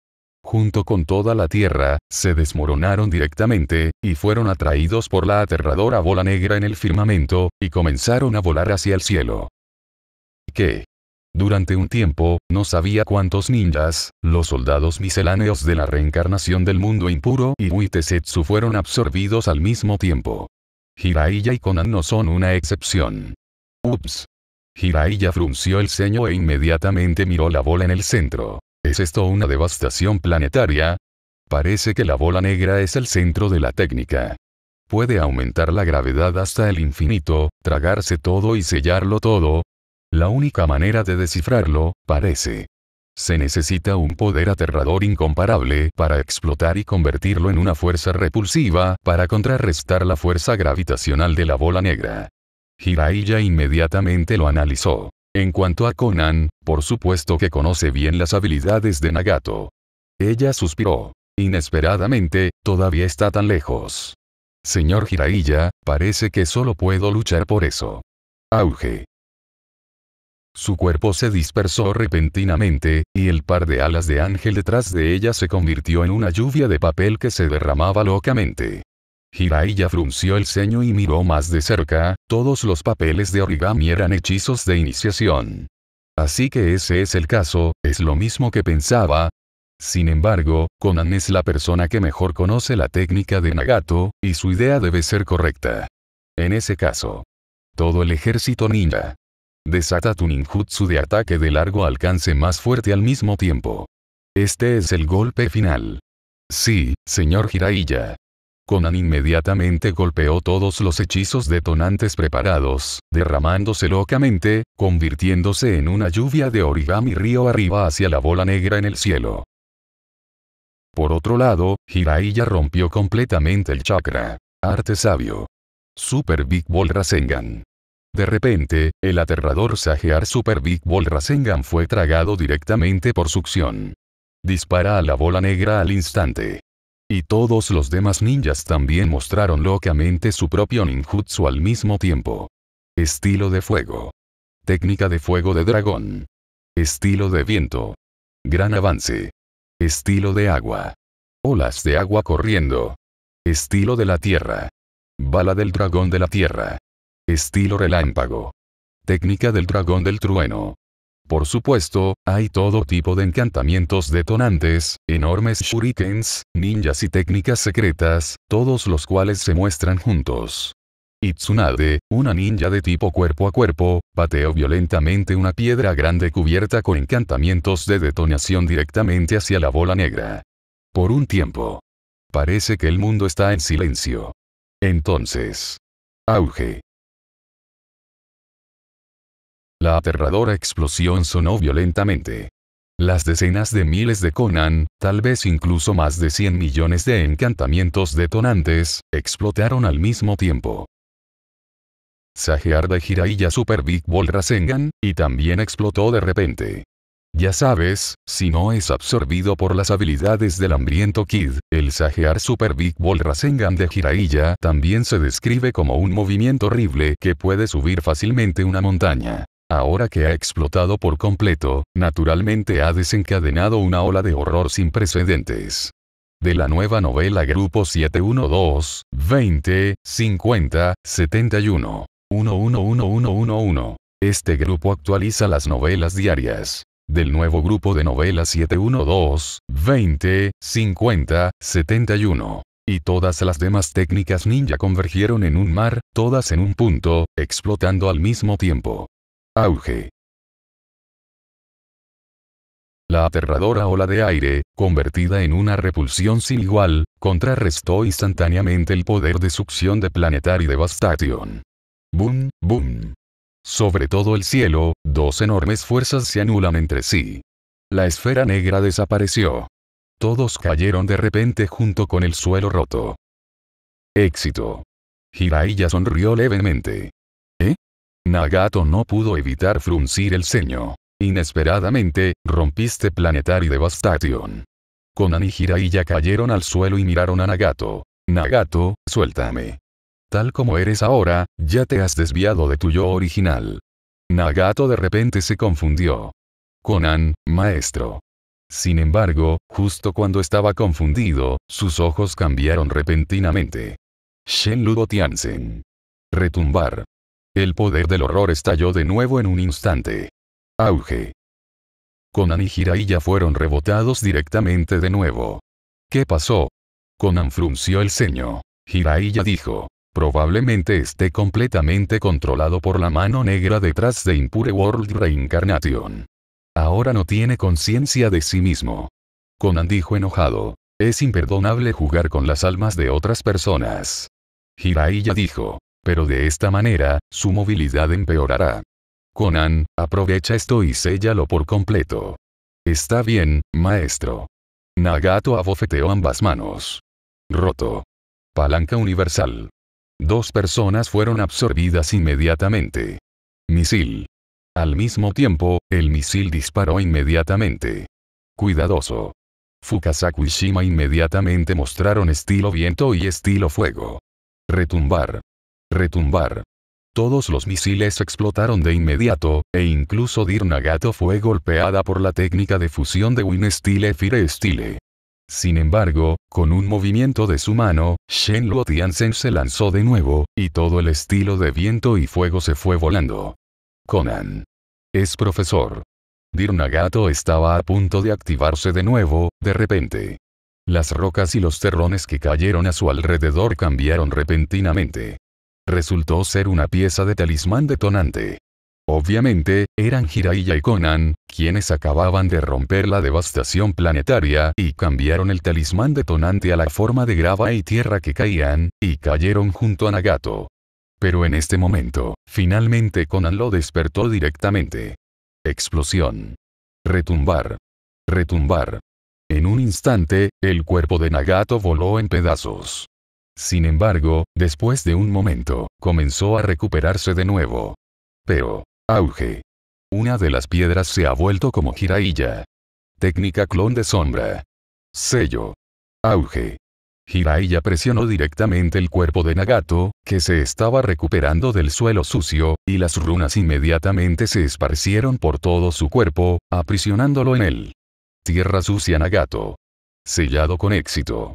junto con toda la Tierra, se desmoronaron directamente, y fueron atraídos por la aterradora bola negra en el firmamento, y comenzaron a volar hacia el cielo. ¿Qué? Durante un tiempo, no sabía cuántos ninjas, los soldados misceláneos de la reencarnación del mundo impuro y Muitesetsu fueron absorbidos al mismo tiempo. Hiraiya y Conan no son una excepción. Ups. Hiraiya frunció el ceño e inmediatamente miró la bola en el centro. ¿Es esto una devastación planetaria? Parece que la bola negra es el centro de la técnica. Puede aumentar la gravedad hasta el infinito, tragarse todo y sellarlo todo. La única manera de descifrarlo, parece. Se necesita un poder aterrador incomparable para explotar y convertirlo en una fuerza repulsiva para contrarrestar la fuerza gravitacional de la bola negra. Hiraiya inmediatamente lo analizó. En cuanto a Conan, por supuesto que conoce bien las habilidades de Nagato. Ella suspiró. Inesperadamente, todavía está tan lejos. Señor Jiraiya, parece que solo puedo luchar por eso. Auge. Su cuerpo se dispersó repentinamente, y el par de alas de ángel detrás de ella se convirtió en una lluvia de papel que se derramaba locamente. Hiraiya frunció el ceño y miró más de cerca, todos los papeles de origami eran hechizos de iniciación. Así que ese es el caso, es lo mismo que pensaba. Sin embargo, Conan es la persona que mejor conoce la técnica de Nagato, y su idea debe ser correcta. En ese caso. Todo el ejército ninja. Desata tu ninjutsu de ataque de largo alcance más fuerte al mismo tiempo. Este es el golpe final. Sí, señor Hiraiya. Conan inmediatamente golpeó todos los hechizos detonantes preparados, derramándose locamente, convirtiéndose en una lluvia de origami río arriba hacia la bola negra en el cielo. Por otro lado, Hiraiya rompió completamente el chakra. Arte sabio. Super Big Ball Rasengan. De repente, el aterrador Sagear Super Big Ball Rasengan fue tragado directamente por succión. Dispara a la bola negra al instante. Y todos los demás ninjas también mostraron locamente su propio ninjutsu al mismo tiempo. Estilo de fuego. Técnica de fuego de dragón. Estilo de viento. Gran avance. Estilo de agua. Olas de agua corriendo. Estilo de la tierra. Bala del dragón de la tierra. Estilo relámpago. Técnica del dragón del trueno. Por supuesto, hay todo tipo de encantamientos detonantes, enormes shurikens, ninjas y técnicas secretas, todos los cuales se muestran juntos. Itsunade, una ninja de tipo cuerpo a cuerpo, pateó violentamente una piedra grande cubierta con encantamientos de detonación directamente hacia la bola negra. Por un tiempo. Parece que el mundo está en silencio. Entonces. Auge. La aterradora explosión sonó violentamente. Las decenas de miles de Conan, tal vez incluso más de 100 millones de encantamientos detonantes, explotaron al mismo tiempo. de Jiraiya Super Big Ball Rasengan, y también explotó de repente. Ya sabes, si no es absorbido por las habilidades del hambriento Kid, el Sagear Super Big Ball Rasengan de Jiraiya también se describe como un movimiento horrible que puede subir fácilmente una montaña ahora que ha explotado por completo, naturalmente ha desencadenado una ola de horror sin precedentes. De la nueva novela Grupo 712, 20, 50, 71. 111111. Este grupo actualiza las novelas diarias. Del nuevo grupo de novelas 712, 20, 50, 71 y todas las demás técnicas ninja convergieron en un mar, todas en un punto, explotando al mismo tiempo. Auge. La aterradora ola de aire, convertida en una repulsión sin igual, contrarrestó instantáneamente el poder de succión de y Devastation. Boom, boom. Sobre todo el cielo, dos enormes fuerzas se anulan entre sí. La esfera negra desapareció. Todos cayeron de repente junto con el suelo roto. Éxito. Jiraiya sonrió levemente. Nagato no pudo evitar fruncir el ceño. Inesperadamente, rompiste Planetary Devastation. Conan y ya cayeron al suelo y miraron a Nagato. Nagato, suéltame. Tal como eres ahora, ya te has desviado de tu yo original. Nagato de repente se confundió. Conan, maestro. Sin embargo, justo cuando estaba confundido, sus ojos cambiaron repentinamente. Ludo Tianzen. Retumbar. El poder del horror estalló de nuevo en un instante. Auge. Conan y Jiraiya fueron rebotados directamente de nuevo. ¿Qué pasó? Conan frunció el ceño. Jiraiya dijo. Probablemente esté completamente controlado por la mano negra detrás de Impure World Reincarnation. Ahora no tiene conciencia de sí mismo. Conan dijo enojado. Es imperdonable jugar con las almas de otras personas. Jiraiya dijo. Pero de esta manera, su movilidad empeorará. Conan, aprovecha esto y séllalo por completo. Está bien, maestro. Nagato abofeteó ambas manos. Roto. Palanca universal. Dos personas fueron absorbidas inmediatamente. Misil. Al mismo tiempo, el misil disparó inmediatamente. Cuidadoso. Fukasaku y Shima inmediatamente mostraron estilo viento y estilo fuego. Retumbar retumbar. Todos los misiles explotaron de inmediato, e incluso Dir fue golpeada por la técnica de fusión de Win Style Fire Style. Sin embargo, con un movimiento de su mano, Shen Luo se lanzó de nuevo, y todo el estilo de viento y fuego se fue volando. Conan. Es profesor. Dir estaba a punto de activarse de nuevo, de repente. Las rocas y los terrones que cayeron a su alrededor cambiaron repentinamente resultó ser una pieza de talismán detonante. Obviamente, eran Jiraiya y Conan, quienes acababan de romper la devastación planetaria y cambiaron el talismán detonante a la forma de grava y tierra que caían, y cayeron junto a Nagato. Pero en este momento, finalmente Conan lo despertó directamente. Explosión. Retumbar. Retumbar. En un instante, el cuerpo de Nagato voló en pedazos. Sin embargo, después de un momento, comenzó a recuperarse de nuevo. Pero, auge. Una de las piedras se ha vuelto como Jiraiya. Técnica clon de sombra. Sello. Auge. Jiraiya presionó directamente el cuerpo de Nagato, que se estaba recuperando del suelo sucio, y las runas inmediatamente se esparcieron por todo su cuerpo, aprisionándolo en él. Tierra sucia Nagato. Sellado con éxito.